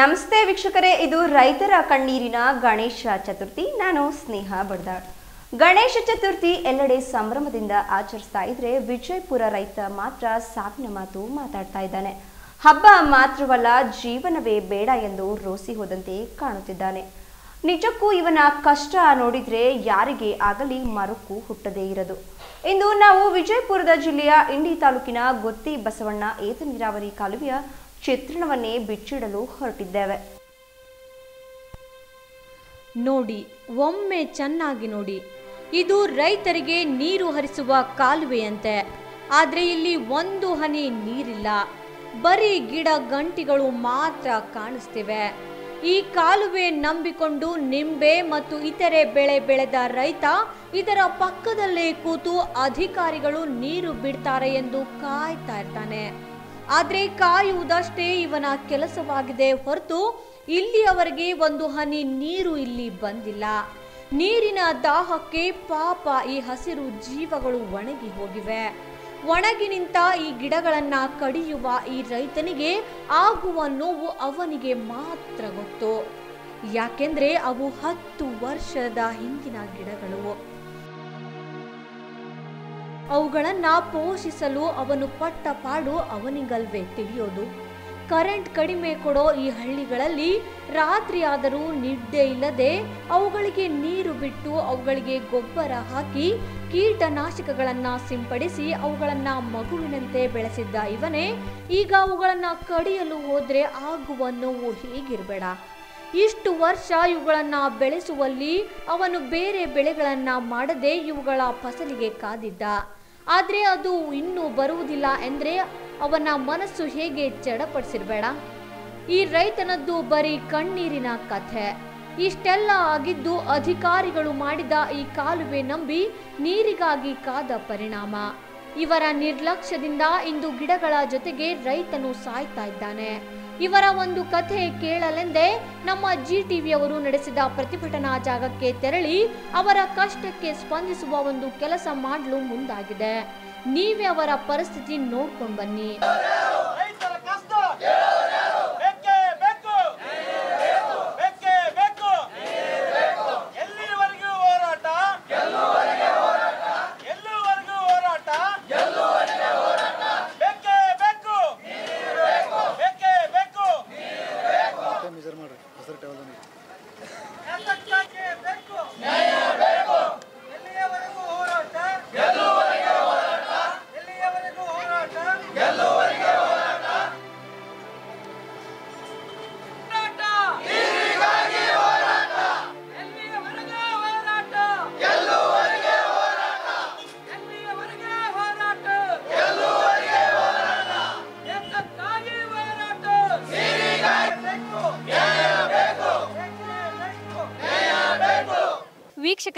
ನಮಸ್ತೆ ವೀಕ್ಷಕರೇ ಇದು ರೈತರ ಕಣ್ಣೀರಿನ ಗಣೇಶ ಚತುರ್ಥಿ ನಾನು ಸ್ನೇಹ ಬಡ್ದಾಳ್ ಗಣೇಶ ಚತುರ್ಥಿ ಎಲ್ಲೆಡೆ ಸಂಭ್ರಮದಿಂದ ಆಚರಿಸ್ತಾ ಇದ್ರೆ ವಿಜಯಪುರ ರೈತ ಮಾತ್ರ ಸಾವಿನ ಮಾತು ಮಾತಾಡ್ತಾ ಇದ್ದಾನೆ ಹಬ್ಬ ಮಾತ್ರವಲ್ಲ ಜೀವನವೇ ಬೇಡ ಎಂದು ರೋಸಿ ಹೋದಂತೆ ಕಾಣುತ್ತಿದ್ದಾನೆ ನಿಜಕ್ಕೂ ಇವನ ಕಷ್ಟ ನೋಡಿದ್ರೆ ಯಾರಿಗೆ ಆಗಲಿ ಮರುಕು ಹುಟ್ಟದೇ ಇರದು ಇಂದು ನಾವು ವಿಜಯಪುರದ ಜಿಲ್ಲೆಯ ಇಂಡಿ ತಾಲೂಕಿನ ಗೊತ್ತಿ ಬಸವಣ್ಣ ಏತ ನೀರಾವರಿ ಕಾಲುವೆಯ ಚಿತ್ರಣವನ್ನೇ ಬಿಚ್ಚಿಡಲು ಹೊರಟಿದ್ದೇವೆ ನೋಡಿ ಒಮ್ಮೆ ಚೆನ್ನಾಗಿ ನೋಡಿ ಇದು ರೈತರಿಗೆ ನೀರು ಹರಿಸುವ ಕಾಲುವೆಯಂತೆ ಆದರೆ ಇಲ್ಲಿ ಒಂದು ಹನಿ ನೀರಿಲ್ಲ ಬರೀ ಗಿಡ ಗಂಟಿಗಳು ಮಾತ್ರ ಕಾಣಿಸ್ತಿವೆ ಈ ಕಾಲುವೆ ನಂಬಿಕೊಂಡು ನಿಂಬೆ ಮತ್ತು ಇತರೆ ಬೆಳೆ ಬೆಳೆದ ರೈತ ಇದರ ಪಕ್ಕದಲ್ಲೇ ಕೂತು ಅಧಿಕಾರಿಗಳು ನೀರು ಬಿಡ್ತಾರೆ ಎಂದು ಕಾಯ್ತಾ ಇರ್ತಾನೆ ಆದರೆ ಕಾಯುವುದಷ್ಟೇ ಇವನ ಕೆಲಸವಾಗಿದೆ ಹೊರತು ಇಲ್ಲಿಯವರೆಗೆ ಒಂದು ಹನಿ ನೀರು ಇಲ್ಲಿ ಬಂದಿಲ್ಲ ನೀರಿನ ದಾಹಕ್ಕೆ ಪಾಪ ಈ ಹಸಿರು ಜೀವಗಳು ಒಣಗಿ ಹೋಗಿವೆ ಒಣಗಿ ನಿಂತ ಈ ಗಿಡಗಳನ್ನ ಕಡಿಯುವ ಈ ರೈತನಿಗೆ ಆಗುವ ನೋವು ಅವನಿಗೆ ಮಾತ್ರ ಗೊತ್ತು ಯಾಕೆಂದ್ರೆ ಅವು ಹತ್ತು ವರ್ಷದ ಹಿಂದಿನ ಗಿಡಗಳು ಅವುಗಳನ್ನ ಪೋಷಿಸಲು ಅವನು ಪಟ್ಟ ಪಾಡು ಅವನಿಗಲ್ವೇ ತಿಳಿಯೋದು ಕರೆಂಟ್ ಕಡಿಮೆ ಕೊಡೋ ಈ ಹಳ್ಳಿಗಳಲ್ಲಿ ರಾತ್ರಿಯಾದರೂ ನಿದ್ದೆ ಇಲ್ಲದೆ ಅವುಗಳಿಗೆ ನೀರು ಬಿಟ್ಟು ಅವುಗಳಿಗೆ ಗೊಬ್ಬರ ಹಾಕಿ ಕೀಟನಾಶಕಗಳನ್ನು ಸಿಂಪಡಿಸಿ ಅವುಗಳನ್ನು ಮಗುವಿನಂತೆ ಬೆಳೆಸಿದ್ದ ಇವನೇ ಈಗ ಅವುಗಳನ್ನು ಕಡಿಯಲು ಹೋದರೆ ಆಗುವ ನೋವು ಹೀಗಿರಬೇಡ ಇಷ್ಟು ವರ್ಷ ಇವುಗಳನ್ನು ಬೆಳೆಸುವಲ್ಲಿ ಅವನು ಬೇರೆ ಬೆಳೆಗಳನ್ನು ಮಾಡದೆ ಇವುಗಳ ಫಸಲಿಗೆ ಕಾದಿದ್ದ ಆದರೆ ಅದು ಇನ್ನೂ ಬರುವುದಿಲ್ಲ ಎಂದರೆ ಅವನ ಮನಸ್ಸು ಹೇಗೆ ಚಡಪಡಿಸಿರಬೇಡ ಈ ರೈತನದ್ದು ಬರೀ ಕಣ್ಣೀರಿನ ಕಥೆ ಇಷ್ಟೆಲ್ಲ ಆಗಿದ್ದು ಅಧಿಕಾರಿಗಳು ಮಾಡಿದ ಈ ಕಾಲುವೆ ನಂಬಿ ನೀರಿಗಾಗಿ ಕಾದ ಪರಿಣಾಮ ಇವರ ನಿರ್ಲಕ್ಷ್ಯದಿಂದ ಇಂದು ಗಿಡಗಳ ಜೊತೆಗೆ ರೈತನು ಸಾಯ್ತಾ ಇದ್ದಾನೆ ಇವರ ಒಂದು ಕಥೆ ಕೇಳಲೆಂದೇ ನಮ್ಮ ಜಿ ಅವರು ನಡೆಸಿದ ಪ್ರತಿಭಟನಾ ಜಾಗಕ್ಕೆ ತೆರಳಿ ಅವರ ಕಷ್ಟಕ್ಕೆ ಸ್ಪಂದಿಸುವ ಒಂದು ಕೆಲಸ ಮಾಡಲು ಮುಂದಾಗಿದೆ ನೀವೇ ಅವರ ಪರಿಸ್ಥಿತಿ ನೋಡ್ಕೊಂಡು ಬನ್ನಿ